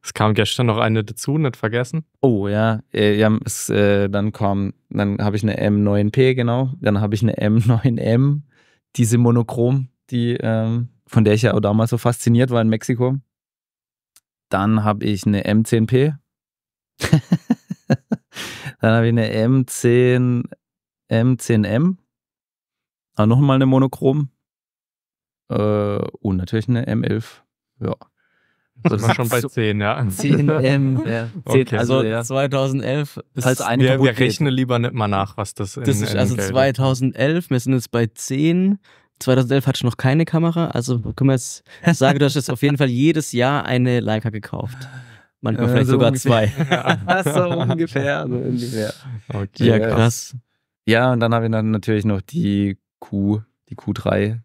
es kam gestern noch eine dazu, nicht vergessen. Oh ja, äh, ja es, äh, dann kam, dann habe ich eine M9P, genau. Dann habe ich eine M9M, diese Monochrom, die, ähm, von der ich ja auch damals so fasziniert war in Mexiko. Dann habe ich eine M10P. Dann habe ich eine M10, M10M. Auch nochmal eine Monochrom. Äh, und natürlich eine M11. Ja. Das war schon bei 10, ja. 10
M. Ja. 10, okay. Also, also ja. 2011 ist halt eine Wir, wir rechnen lieber nicht mal nach, was das ist. Das ist also
2011, wir sind jetzt bei 10. 2011 hatte ich noch keine Kamera, also können wir jetzt sagen, du hast jetzt auf jeden Fall jedes Jahr eine Leica gekauft. Manchmal äh, vielleicht so sogar ungefähr. zwei. so ungefähr. So ungefähr. Okay. Ja, krass.
Ja, und dann habe ich dann natürlich noch die Q, die Q3.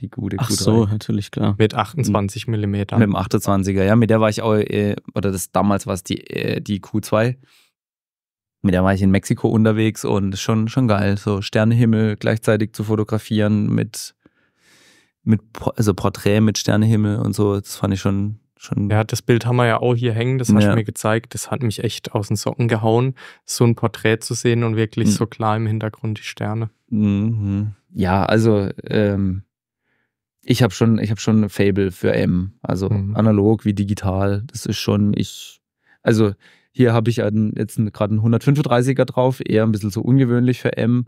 Die gute Q3. Ach so, natürlich, klar. Mit 28 hm. mm. Mit dem 28er, ja. Mit der war ich auch, äh, oder das damals war es die, äh, die Q2. Mit der war ich in Mexiko unterwegs und schon, schon geil. So Sternehimmel gleichzeitig zu fotografieren mit, mit also Porträt mit Sternehimmel und so. Das fand ich schon, schon. Ja, das Bild haben wir ja auch hier hängen, das hast ja. du mir
gezeigt. Das hat mich echt aus den Socken gehauen, so ein Porträt zu sehen und wirklich mhm. so klar im Hintergrund die Sterne.
Mhm. Ja, also ähm, ich habe schon, hab schon ein Fable für M. Also mhm. analog wie digital. Das ist schon, ich, also hier habe ich einen, jetzt gerade einen 135er drauf, eher ein bisschen so ungewöhnlich für M.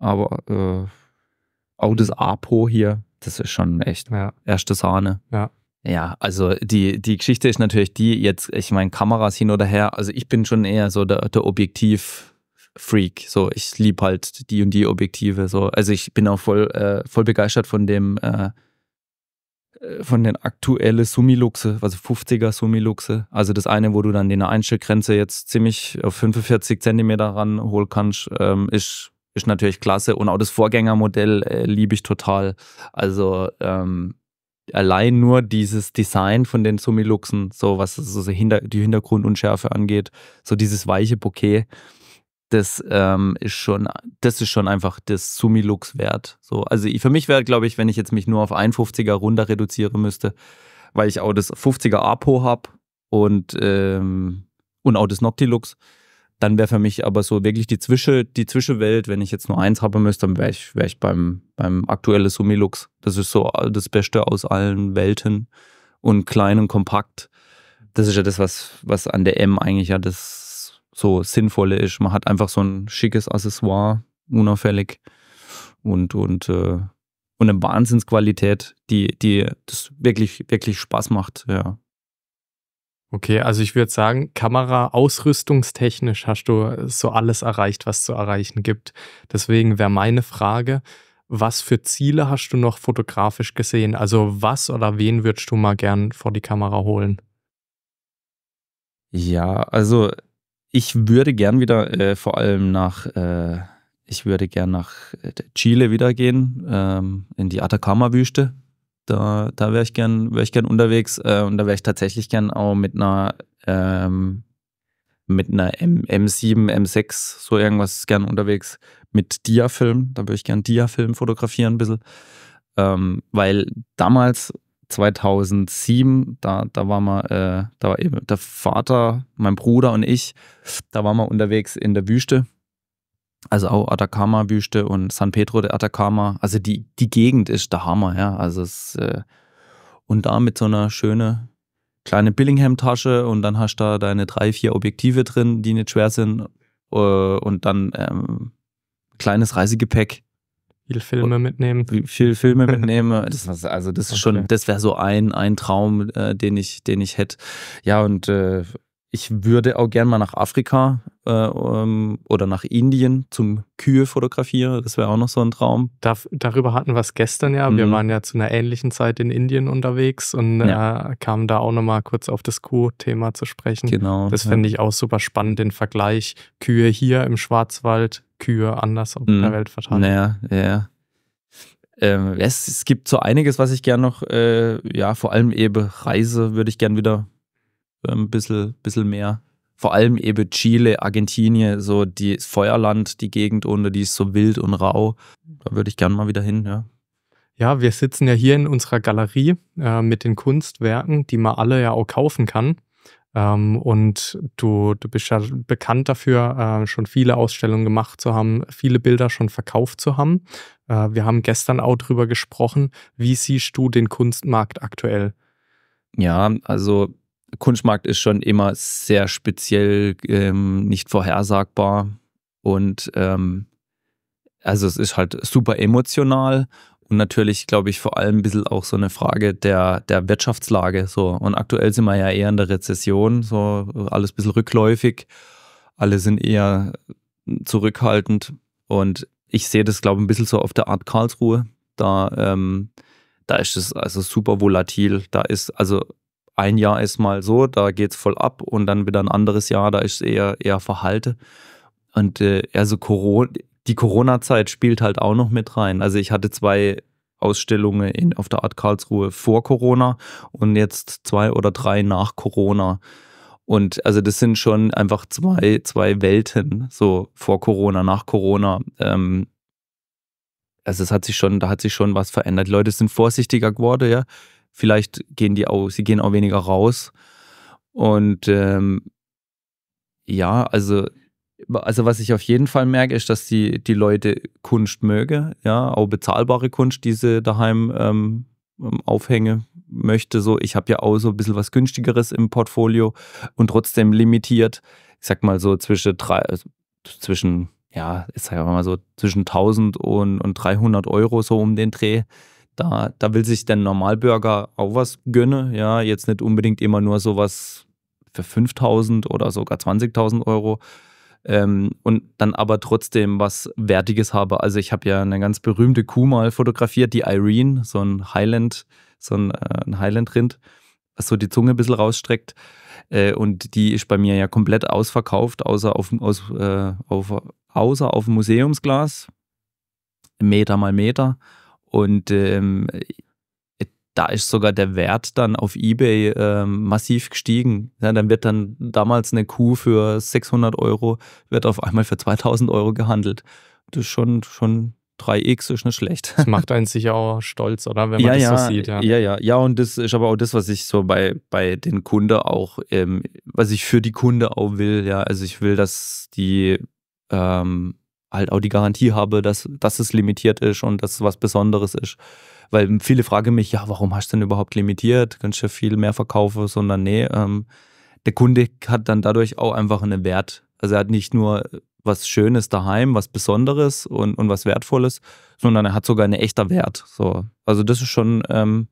Aber äh, auch das APO hier, das ist schon echt ja. erste Sahne. Ja. Ja, also die, die Geschichte ist natürlich die, jetzt, ich meine, Kameras hin oder her, also ich bin schon eher so der, der Objektiv-Freak. So, ich liebe halt die und die Objektive. So. Also ich bin auch voll, äh, voll begeistert von dem, äh, äh von den aktuellen Sumiluxe, also 50er Sumiluxe. Also das eine, wo du dann die Einstellgrenze jetzt ziemlich auf 45 Zentimeter ranholen kannst, ähm, ist, ist natürlich klasse. Und auch das Vorgängermodell äh, liebe ich total. Also ähm, allein nur dieses Design von den Summiluxen, so was so die Hintergrundunschärfe angeht, so dieses weiche Bouquet, das ähm, ist schon, das ist schon einfach das Sumilux wert. So, also für mich wäre, glaube ich, wenn ich jetzt mich nur auf 1,50er runter reduzieren müsste, weil ich auch das 50er Apo habe und ähm, und auch das Noctilux, dann wäre für mich aber so wirklich die, Zwische, die Zwischenwelt, wenn ich jetzt nur eins haben müsste, dann wäre ich, wär ich beim, beim aktuellen Sumilux. Das ist so das Beste aus allen Welten und klein und kompakt. Das ist ja das, was, was an der M eigentlich ja das so Sinnvolle ist. Man hat einfach so ein schickes Accessoire, unauffällig und, und, äh, und eine Wahnsinnsqualität, die, die das wirklich, wirklich Spaß macht, ja.
Okay, also ich würde sagen, Kamera ausrüstungstechnisch hast du so alles erreicht, was zu erreichen gibt. Deswegen wäre meine Frage, was für Ziele hast du noch fotografisch gesehen? Also was oder wen würdest du mal gern vor die Kamera holen?
Ja, also ich würde gern wieder äh, vor allem nach, äh, ich würde gern nach äh, Chile wieder gehen, ähm, in die Atacama-Wüste. Da, da wäre ich gern, wäre ich gern unterwegs äh, und da wäre ich tatsächlich gern auch mit einer ähm, mit einer M, M7, M6, so irgendwas gern unterwegs mit Diafilm. Da würde ich gern Diafilm fotografieren ein bisschen. Ähm, weil damals, 2007, da, da waren wir, äh, da war eben der Vater, mein Bruder und ich, da waren wir unterwegs in der Wüste also auch Atacama-Wüste und San Pedro de Atacama. Also die, die Gegend ist der Hammer, ja. Also es, äh, und da mit so einer schönen kleinen Billingham-Tasche und dann hast du da deine drei, vier Objektive drin, die nicht schwer sind. Äh, und dann ähm, kleines Reisegepäck.
Viel Filme mitnehmen.
Viel Filme mitnehmen. Das, also das ist okay. schon, das wäre so ein, ein Traum, äh, den ich, den ich hätte. Ja, und äh, ich würde auch gerne mal nach Afrika äh, ähm, oder nach Indien zum Kühe fotografieren. Das wäre auch noch so ein Traum. Da, darüber hatten wir es gestern ja. Wir mhm. waren ja zu einer ähnlichen Zeit
in Indien unterwegs und ja. äh, kamen da auch nochmal kurz auf das Kuh-Thema zu sprechen. Genau. Das ja. fände ich auch super spannend, den Vergleich Kühe hier im Schwarzwald, Kühe anders auf mhm. der Welt verteilt. Naja,
ja. Ähm, es, es, gibt so einiges, was ich gerne noch, äh, ja, vor allem eben Reise würde ich gerne wieder ein ähm, bisschen, bisschen mehr. Vor allem eben Chile, Argentinien, so die Feuerland, die Gegend unter, die ist so wild und rau. Da würde ich gerne mal wieder hin, ja. Ja, wir
sitzen ja hier in unserer Galerie äh, mit den Kunstwerken, die man alle ja auch kaufen kann. Ähm, und du, du bist ja bekannt dafür, äh, schon viele Ausstellungen gemacht zu haben, viele Bilder schon verkauft zu haben. Äh, wir haben gestern auch drüber gesprochen. Wie siehst du den
Kunstmarkt aktuell? Ja, also Kunstmarkt ist schon immer sehr speziell, ähm, nicht vorhersagbar und ähm, also es ist halt super emotional und natürlich, glaube ich, vor allem ein bisschen auch so eine Frage der, der Wirtschaftslage. So. Und aktuell sind wir ja eher in der Rezession, so alles ein bisschen rückläufig. Alle sind eher zurückhaltend. Und ich sehe das, glaube ich, ein bisschen so auf der Art Karlsruhe. Da, ähm, da ist es also super volatil. Da ist, also ein Jahr ist mal so, da geht es voll ab und dann wieder ein anderes Jahr, da ist es eher, eher Verhalte. Und äh, also Corona, die Corona-Zeit spielt halt auch noch mit rein. Also ich hatte zwei Ausstellungen in, auf der Art Karlsruhe vor Corona und jetzt zwei oder drei nach Corona. Und also das sind schon einfach zwei, zwei Welten, so vor Corona, nach Corona. Ähm, also es hat sich schon, da hat sich schon was verändert. Die Leute sind vorsichtiger geworden, ja Vielleicht gehen die auch, sie gehen auch weniger raus. Und ähm, ja, also, also was ich auf jeden Fall merke, ist, dass die, die Leute Kunst mögen, ja, auch bezahlbare Kunst, die sie daheim ähm, ähm aufhänge möchte. So, ich habe ja auch so ein bisschen was günstigeres im Portfolio und trotzdem limitiert. Ich sag mal so zwischen drei, also zwischen, ja, ich sag mal so zwischen 1000 und, und 300 Euro so um den Dreh. Da, da will sich der Normalbürger auch was gönnen. Ja, jetzt nicht unbedingt immer nur sowas für 5000 oder sogar 20.000 Euro. Ähm, und dann aber trotzdem was Wertiges habe. Also ich habe ja eine ganz berühmte Kuh mal fotografiert, die Irene, so ein Highland, so ein, äh, ein Highland-Rind, was so die Zunge ein bisschen rausstreckt. Äh, und die ist bei mir ja komplett ausverkauft, außer auf, aus, äh, auf, außer auf dem Museumsglas. Meter mal Meter. Und ähm, da ist sogar der Wert dann auf eBay ähm, massiv gestiegen. Ja, dann wird dann damals eine Kuh für 600 Euro, wird auf einmal für 2000 Euro gehandelt. Das ist schon, schon 3x, ist nicht schlecht. Das macht einen sicher auch stolz, oder? Wenn man ja, das ja, so sieht. Ja. ja, ja, ja. Und das ist aber auch das, was ich so bei, bei den Kunden auch, ähm, was ich für die Kunde auch will. Ja, also ich will, dass die ähm, halt auch die Garantie habe, dass, dass es limitiert ist und dass es was Besonderes ist. Weil viele fragen mich, ja, warum hast du denn überhaupt limitiert? Kannst du ja viel mehr verkaufen, sondern nee, ähm, der Kunde hat dann dadurch auch einfach einen Wert. Also er hat nicht nur was Schönes daheim, was Besonderes und, und was Wertvolles, sondern er hat sogar einen echter Wert. So. Also das ist schon ähm,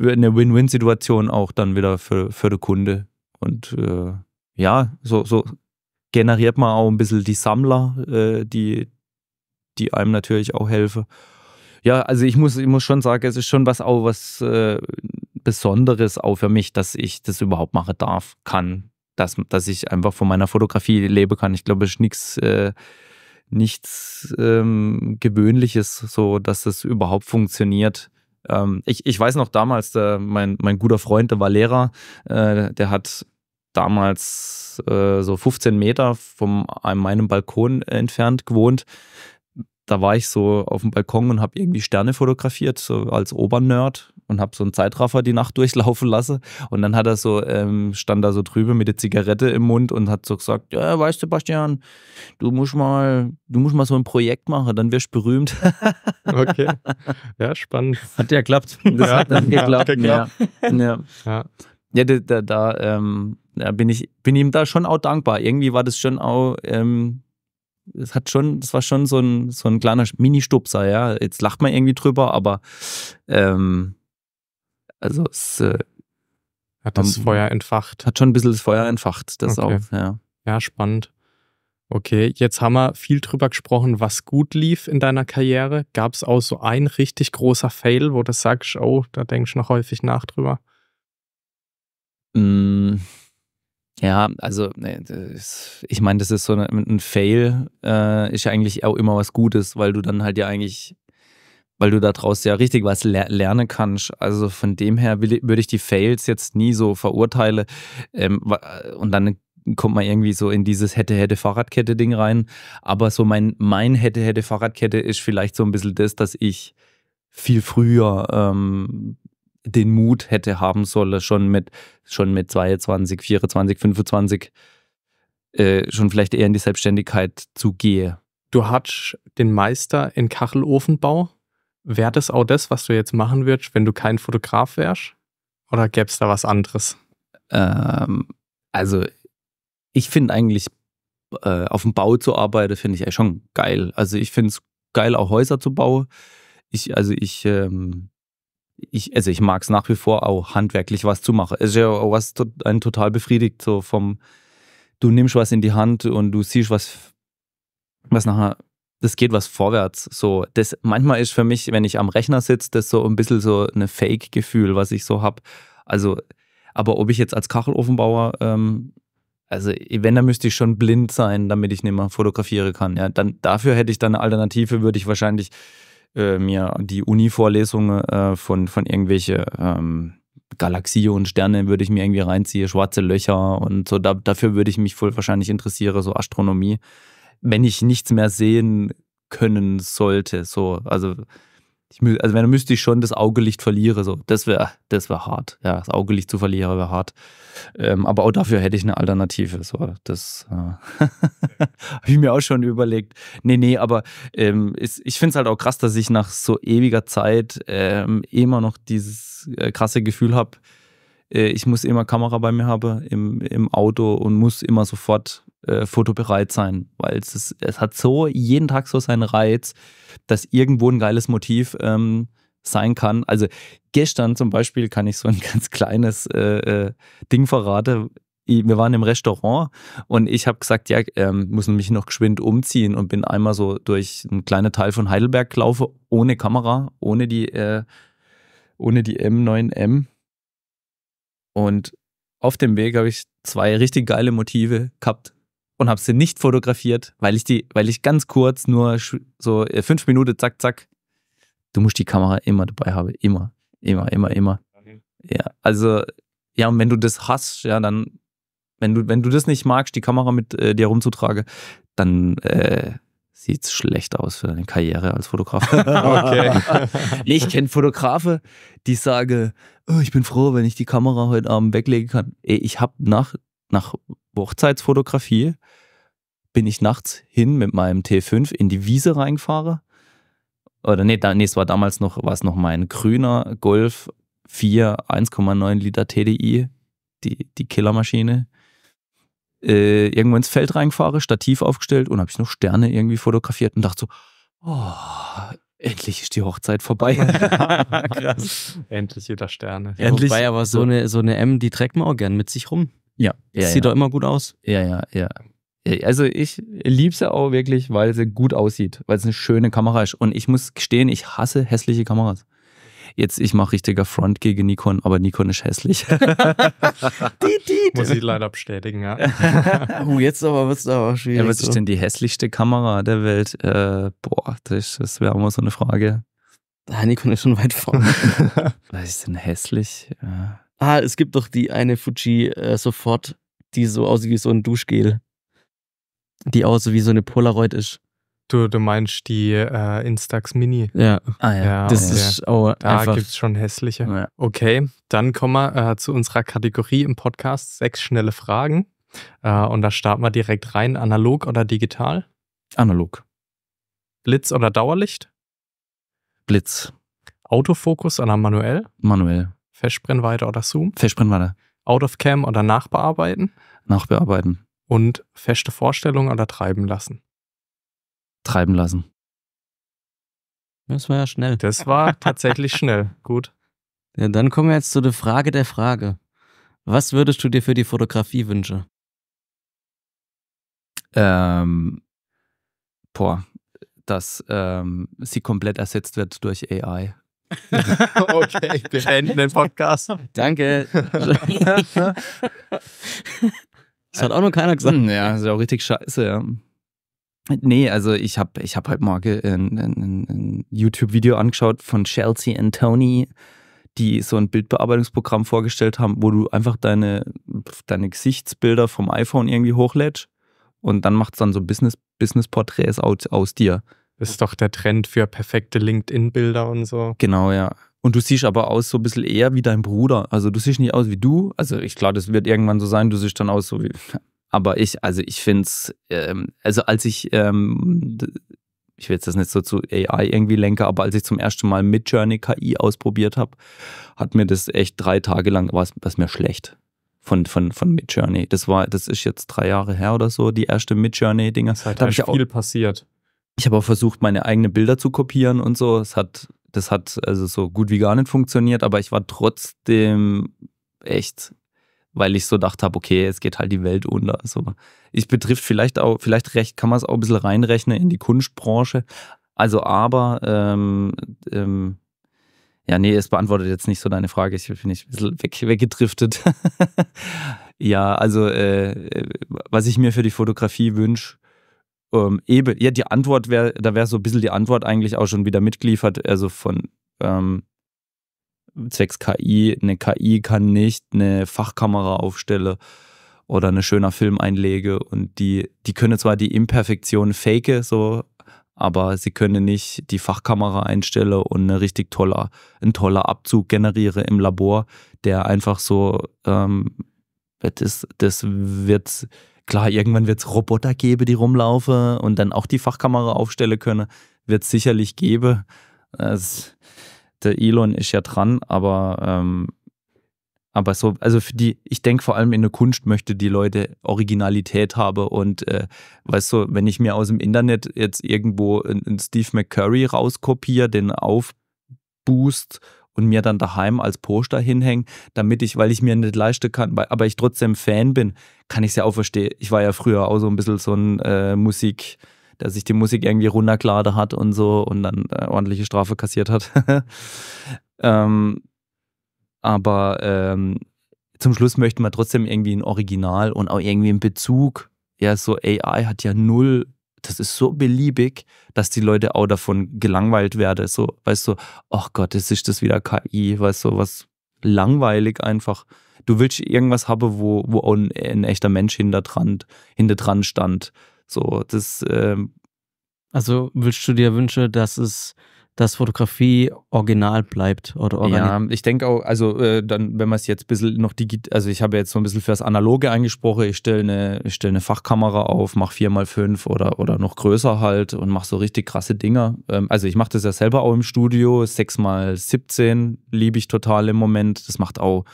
eine Win-Win-Situation auch dann wieder für, für den Kunde. Und äh, ja, so, so generiert man auch ein bisschen die Sammler, äh, die, die einem natürlich auch helfen. Ja, also ich muss, ich muss schon sagen, es ist schon was auch was äh, Besonderes auch für mich, dass ich das überhaupt machen darf, kann. Dass, dass ich einfach von meiner Fotografie leben kann. Ich glaube, es ist nichts äh, ähm, Gewöhnliches, so dass das überhaupt funktioniert. Ähm, ich, ich weiß noch damals, der, mein, mein guter Freund, der war Lehrer, äh, der hat damals äh, so 15 Meter von meinem Balkon entfernt gewohnt. Da war ich so auf dem Balkon und habe irgendwie Sterne fotografiert, so als Obernerd und habe so einen Zeitraffer die Nacht durchlaufen lassen. Und dann hat er so, ähm, stand da so drüben mit der Zigarette im Mund und hat so gesagt, ja, weißt du, Bastian, du musst mal, du musst mal so ein Projekt machen, dann wirst du berühmt. Okay. Ja, spannend. Hat ja geklappt. Das ja, hat dann geklappt. Hat geklappt. Ja. Ja. ja. da, da, da ähm, ja, bin ich bin ihm da schon auch dankbar. Irgendwie war das schon auch, ähm, es hat schon, das war schon so ein, so ein kleiner Mini-Stupser, ja. Jetzt lacht man irgendwie drüber, aber ähm, also es äh, hat das haben, Feuer entfacht. Hat schon ein bisschen das Feuer
entfacht, das okay. auch, ja. Ja, spannend. Okay, jetzt haben wir viel drüber gesprochen, was gut lief in deiner Karriere. Gab es auch so ein richtig großer Fail, wo du sagst, oh, da denkst du noch häufig nach drüber?
Mmh. Ja, also ne, ich meine, das ist so eine, ein Fail, äh, ist ja eigentlich auch immer was Gutes, weil du dann halt ja eigentlich, weil du daraus ja richtig was ler lernen kannst. Also von dem her würde ich die Fails jetzt nie so verurteilen ähm, und dann kommt man irgendwie so in dieses hätte hätte Fahrradkette Ding rein. Aber so mein mein hätte hätte Fahrradkette ist vielleicht so ein bisschen das, dass ich viel früher ähm, den Mut hätte haben sollen, schon mit, schon mit 22, 24, 25 äh, schon vielleicht eher in die Selbstständigkeit zu gehen. Du
hattest den Meister in Kachelofenbau. Wäre das auch das, was du jetzt machen würdest, wenn
du kein Fotograf wärst? Oder gäbe es da was anderes? Ähm, also, ich finde eigentlich, äh, auf dem Bau zu arbeiten, finde ich eigentlich schon geil. Also, ich finde es geil, auch Häuser zu bauen. Ich, also, ich ähm, ich, also ich mag es nach wie vor auch handwerklich was zu machen. Es ist ja auch was einen total befriedigt, so vom, du nimmst was in die Hand und du siehst was, was nachher, das geht was vorwärts. So, das manchmal ist für mich, wenn ich am Rechner sitze, das so ein bisschen so ein Fake-Gefühl, was ich so habe. Also, aber ob ich jetzt als Kachelofenbauer, ähm, also wenn, dann müsste ich schon blind sein, damit ich nicht mehr fotografiere kann. Ja, dann dafür hätte ich dann eine Alternative, würde ich wahrscheinlich äh, mir die Uni-Vorlesungen äh, von, von irgendwelche ähm, Galaxie und Sterne würde ich mir irgendwie reinziehen, schwarze Löcher und so. Da, dafür würde ich mich wohl wahrscheinlich interessieren, so Astronomie. Wenn ich nichts mehr sehen können sollte, so, also ich, also wenn müsste ich schon das Augelicht verliere, so das wäre das wäre hart. Ja, das Augelicht zu verlieren wäre hart. Ähm, aber auch dafür hätte ich eine Alternative. So, das äh, habe ich mir auch schon überlegt. Nee, nee, aber ähm, ist, ich finde es halt auch krass, dass ich nach so ewiger Zeit ähm, immer noch dieses äh, krasse Gefühl habe, äh, ich muss immer Kamera bei mir haben im, im Auto und muss immer sofort äh, fotobereit sein, weil es, ist, es hat so jeden Tag so seinen Reiz, dass irgendwo ein geiles Motiv ähm, sein kann. Also gestern zum Beispiel kann ich so ein ganz kleines äh, äh Ding verraten. Wir waren im Restaurant und ich habe gesagt, ja, ähm, muss mich noch geschwind umziehen und bin einmal so durch einen kleinen Teil von Heidelberg gelaufen, ohne Kamera, ohne die, äh, ohne die M9M. Und auf dem Weg habe ich zwei richtig geile Motive gehabt und habe sie nicht fotografiert, weil ich die, weil ich ganz kurz nur so äh, fünf Minuten, zack, zack. Du musst die Kamera immer dabei haben, immer, immer, immer, immer. Ja, also ja, und wenn du das hast, ja, dann, wenn du, wenn du das nicht magst, die Kamera mit äh, dir rumzutragen, dann äh, sieht es schlecht aus für deine Karriere als Fotograf. okay. ich kenne Fotografe, die sagen, oh, ich bin froh, wenn ich die Kamera heute Abend weglegen kann. Ich habe nach nach Hochzeitsfotografie bin ich nachts hin mit meinem T5 in die Wiese reingefahre. Oder nee, da, nee, es war damals noch, war es noch mein grüner Golf 4 1,9 Liter TDI, die, die Killermaschine. Äh, irgendwo ins Feld reingefahre, Stativ aufgestellt und habe ich noch Sterne irgendwie fotografiert und dachte so, oh, Endlich ist die Hochzeit vorbei. Krass.
Endlich jeder Sterne. Endlich. Wobei aber so eine,
so eine M, die trägt man auch gern mit sich rum. Ja. ja Sieht
ja. doch
immer gut aus. Ja, ja, ja. Also ich liebe sie auch wirklich, weil sie gut aussieht, weil es eine schöne Kamera ist. Und ich muss gestehen, ich hasse hässliche Kameras. Jetzt, ich mache richtiger Front gegen Nikon, aber Nikon ist hässlich. die,
die, Muss ich leider bestätigen,
ja. uh, jetzt aber wird es aber schwierig. Ja, was ist denn die hässlichste Kamera der Welt? Äh, boah, das, das wäre immer so eine Frage. Ah, Nikon ist schon weit vorne. was ist denn hässlich? Ja. Ah,
es gibt doch die eine Fuji äh, sofort, die
so aussieht wie so ein Duschgel. Die aussieht wie so eine Polaroid ist. Du, du meinst die äh, Instax Mini. Ja. Ah, ja. ja das okay. ist auch Da gibt es schon hässliche. Ja. Okay, dann kommen wir äh, zu unserer Kategorie im Podcast: sechs schnelle Fragen. Äh, und da starten wir direkt rein: analog oder digital? Analog. Blitz oder Dauerlicht? Blitz. Autofokus oder manuell? Manuell. Festbrennweite oder Zoom. Festbrennweite. Out of Cam oder nachbearbeiten.
Nachbearbeiten.
Und feste Vorstellungen oder treiben lassen.
Treiben lassen.
Das war ja schnell. Das war tatsächlich schnell. Gut.
Ja, dann kommen wir jetzt zu der Frage der Frage. Was würdest du dir für die Fotografie wünschen?
Ähm, boah, dass ähm, sie komplett ersetzt wird durch AI. okay, wir beenden den Podcast. Danke. das hat auch noch keiner gesagt. Hm, ja, ist ja auch richtig scheiße, ja. Nee, also ich habe ich hab heute Morgen ein, ein, ein YouTube-Video angeschaut von Chelsea und Tony, die so ein Bildbearbeitungsprogramm vorgestellt haben, wo du einfach deine, deine Gesichtsbilder vom iPhone irgendwie hochlädst und dann macht es dann so Business-Porträts Business aus, aus dir ist doch der Trend für perfekte LinkedIn-Bilder und so. Genau, ja. Und du siehst aber aus so ein bisschen eher wie dein Bruder. Also du siehst nicht aus wie du. Also ich glaube, das wird irgendwann so sein, du siehst dann aus so wie. Aber ich, also ich finde es, ähm, also als ich, ähm, ich will jetzt das nicht so zu AI irgendwie lenken, aber als ich zum ersten Mal Midjourney KI ausprobiert habe, hat mir das echt drei Tage lang, war es mir schlecht von, von, von Midjourney. Das war, das ist jetzt drei Jahre her oder so, die erste Midjourney-Dinger. Das ist halt viel auch, passiert. Ich habe auch versucht, meine eigenen Bilder zu kopieren und so. Es hat, das hat also so gut wie gar nicht funktioniert, aber ich war trotzdem echt, weil ich so dachte habe, okay, es geht halt die Welt unter. Also ich betrifft vielleicht auch, vielleicht recht, kann man es auch ein bisschen reinrechnen in die Kunstbranche. Also, aber ähm, ähm, ja, nee, es beantwortet jetzt nicht so deine Frage. Ich bin nicht ein bisschen weg, weggedriftet. ja, also äh, äh, was ich mir für die Fotografie wünsche, ähm, eben, ja, die Antwort wäre, da wäre so ein bisschen die Antwort eigentlich auch schon wieder mitgeliefert, also von ähm, zwecks KI, eine KI kann nicht eine Fachkamera aufstellen oder einen schöner Film einlege und die, die können zwar die Imperfektion fake, so, aber sie können nicht die Fachkamera einstellen und eine richtig toller, ein toller Abzug generiere im Labor, der einfach so, ähm, das, das wird Klar, irgendwann wird es Roboter geben, die rumlaufen und dann auch die Fachkamera aufstellen können. Wird es sicherlich geben. Also, der Elon ist ja dran, aber, ähm, aber so, also für die, ich denke vor allem in der Kunst möchte die Leute Originalität haben und äh, weißt du, wenn ich mir aus dem Internet jetzt irgendwo einen Steve McCurry rauskopiere, den aufboost und mir dann daheim als Poster hinhängen, damit ich, weil ich mir nicht leisten kann, aber ich trotzdem Fan bin, kann ich es ja auch verstehen. Ich war ja früher auch so ein bisschen so ein äh, Musik, der sich die Musik irgendwie runtergeladen hat und so und dann äh, ordentliche Strafe kassiert hat. ähm, aber ähm, zum Schluss möchte man trotzdem irgendwie ein Original und auch irgendwie einen Bezug. Ja, so AI hat ja null das ist so beliebig, dass die Leute auch davon gelangweilt werden. So, weißt du, ach Gott, jetzt ist das wieder KI, weißt du, was langweilig einfach. Du willst irgendwas haben, wo, wo auch ein, ein echter Mensch hinter dran, hinter dran stand. So, das. Ähm
also willst du dir wünschen, dass es dass Fotografie original bleibt oder original. Ja,
ich denke auch, also äh, dann, wenn man es jetzt ein bisschen noch digit, also ich habe jetzt so ein bisschen fürs Analoge angesprochen, ich stelle eine, ich stell eine Fachkamera auf, mache 4x5 oder, oder noch größer halt und mache so richtig krasse Dinger. Ähm, also ich mache das ja selber auch im Studio, 6x17 liebe ich total im Moment. Das macht auch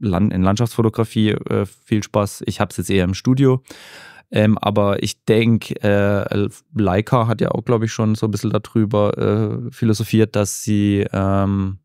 Land in Landschaftsfotografie äh, viel Spaß. Ich habe es jetzt eher im Studio. Ähm, aber ich denke, äh, Leica hat ja auch, glaube ich, schon so ein bisschen darüber äh, philosophiert, dass sie ähm,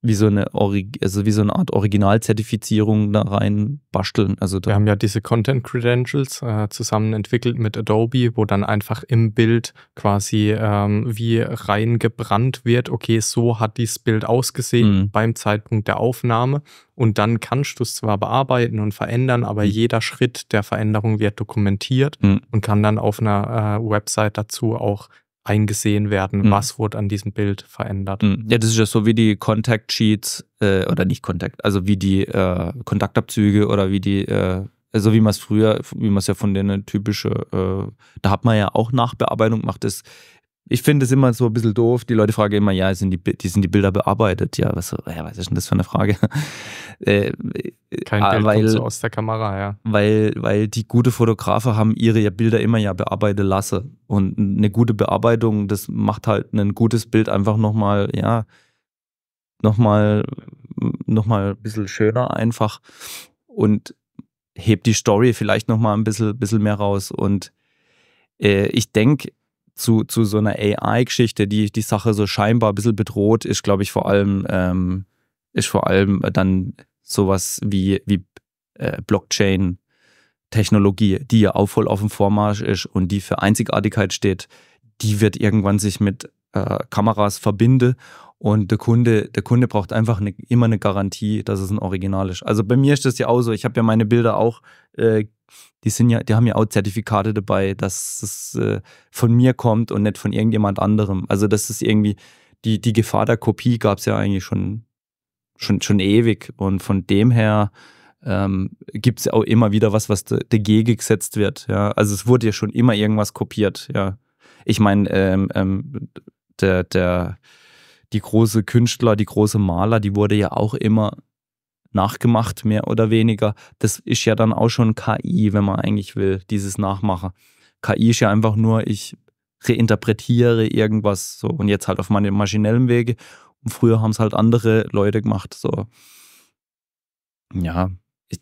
wie so eine, also wie so eine Art Originalzertifizierung da rein basteln. Also Wir haben ja
diese Content Credentials äh, zusammen entwickelt mit Adobe, wo dann einfach im Bild quasi ähm, wie reingebrannt wird, okay, so hat dieses Bild ausgesehen mhm. beim Zeitpunkt der Aufnahme. Und dann kannst du es zwar bearbeiten und verändern, aber mhm. jeder Schritt der Veränderung wird dokumentiert mhm. und kann dann auf einer äh, Website dazu auch eingesehen werden, mhm. was
wurde an diesem Bild verändert. Mhm. Ja, das ist ja so wie die Contact Sheets äh, oder nicht Contact, also wie die äh, Kontaktabzüge oder wie die, äh, also wie man es früher, wie man es ja von den typischen, äh, da hat man ja auch Nachbearbeitung gemacht, das ich finde es immer so ein bisschen doof. Die Leute fragen immer, ja, sind die, die, sind die Bilder bearbeitet? Ja was, ja, was ist denn das für eine Frage? Äh, Kein äh, Bild weil, kommt so aus der Kamera, ja. Weil, weil die gute Fotografen haben ihre Bilder immer ja bearbeitet lassen. Und eine gute Bearbeitung, das macht halt ein gutes Bild einfach nochmal, ja, nochmal noch mal ein bisschen schöner einfach und hebt die Story vielleicht nochmal ein bisschen, bisschen mehr raus. Und äh, ich denke, zu, zu so einer AI-Geschichte, die die Sache so scheinbar ein bisschen bedroht, ist, glaube ich, vor allem, ähm, ist vor allem dann sowas wie, wie äh, Blockchain. Technologie, die ja auch voll auf dem Vormarsch ist und die für Einzigartigkeit steht, die wird irgendwann sich mit äh, Kameras verbinden und der Kunde, der Kunde braucht einfach eine, immer eine Garantie, dass es ein Original ist. Also bei mir ist das ja auch so. Ich habe ja meine Bilder auch äh, die sind ja, die haben ja auch Zertifikate dabei, dass es äh, von mir kommt und nicht von irgendjemand anderem. Also das ist irgendwie, die, die Gefahr der Kopie gab es ja eigentlich schon, schon, schon ewig. Und von dem her ähm, gibt es auch immer wieder was, was dagegen gesetzt wird. Ja? Also es wurde ja schon immer irgendwas kopiert, ja. Ich meine, ähm, ähm, der, der, die große Künstler, die große Maler, die wurde ja auch immer nachgemacht, mehr oder weniger. Das ist ja dann auch schon KI, wenn man eigentlich will, dieses Nachmachen. KI ist ja einfach nur, ich reinterpretiere irgendwas so und jetzt halt auf meinem maschinellen Wege. Und früher haben es halt andere Leute gemacht. So, ja, ich,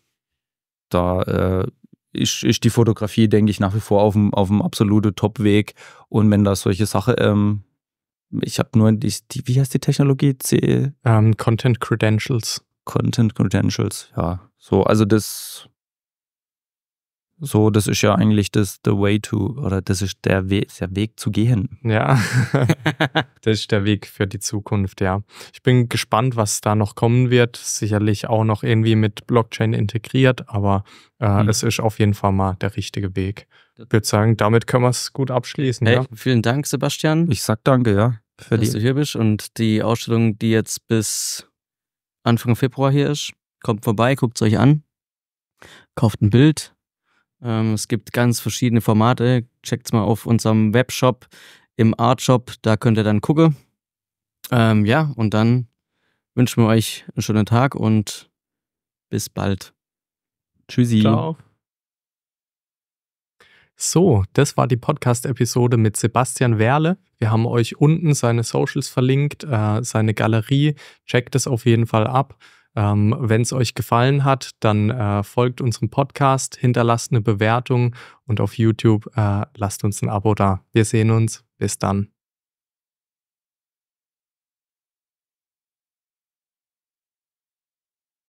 da äh, ist, ist, die Fotografie, denke ich, nach wie vor auf dem, auf dem absoluten Top-Weg. Und wenn da solche Sachen ähm, ich habe nur die, die, wie heißt die Technologie? C ähm, Content Credentials. Content Credentials, ja. So, also das, so, das ist ja eigentlich das the way to, oder das ist der, We ist der Weg zu gehen.
Ja, das ist der Weg für die Zukunft, ja. Ich bin gespannt, was da noch kommen wird. Sicherlich auch noch irgendwie mit Blockchain integriert, aber äh, mhm. es ist auf jeden Fall mal der richtige Weg. Ich würde sagen, damit können wir es gut abschließen. Hey, ja? Vielen Dank, Sebastian. Ich sag danke, ja. Für dass die. du hier bist und die Ausstellung, die jetzt bis
Anfang Februar hier ist. Kommt vorbei, guckt es euch an, kauft ein Bild. Ähm, es gibt ganz verschiedene Formate. Checkt es mal auf unserem Webshop im Artshop, da könnt ihr dann gucken. Ähm, ja, und dann wünschen wir
euch einen schönen Tag und bis bald. Tschüssi. Ciao. So, das war die Podcast-Episode mit Sebastian Werle. Wir haben euch unten seine Socials verlinkt, äh, seine Galerie. Checkt es auf jeden Fall ab. Ähm, Wenn es euch gefallen hat, dann äh, folgt unserem Podcast, hinterlasst eine Bewertung und auf YouTube äh, lasst uns ein Abo da. Wir sehen uns. Bis dann.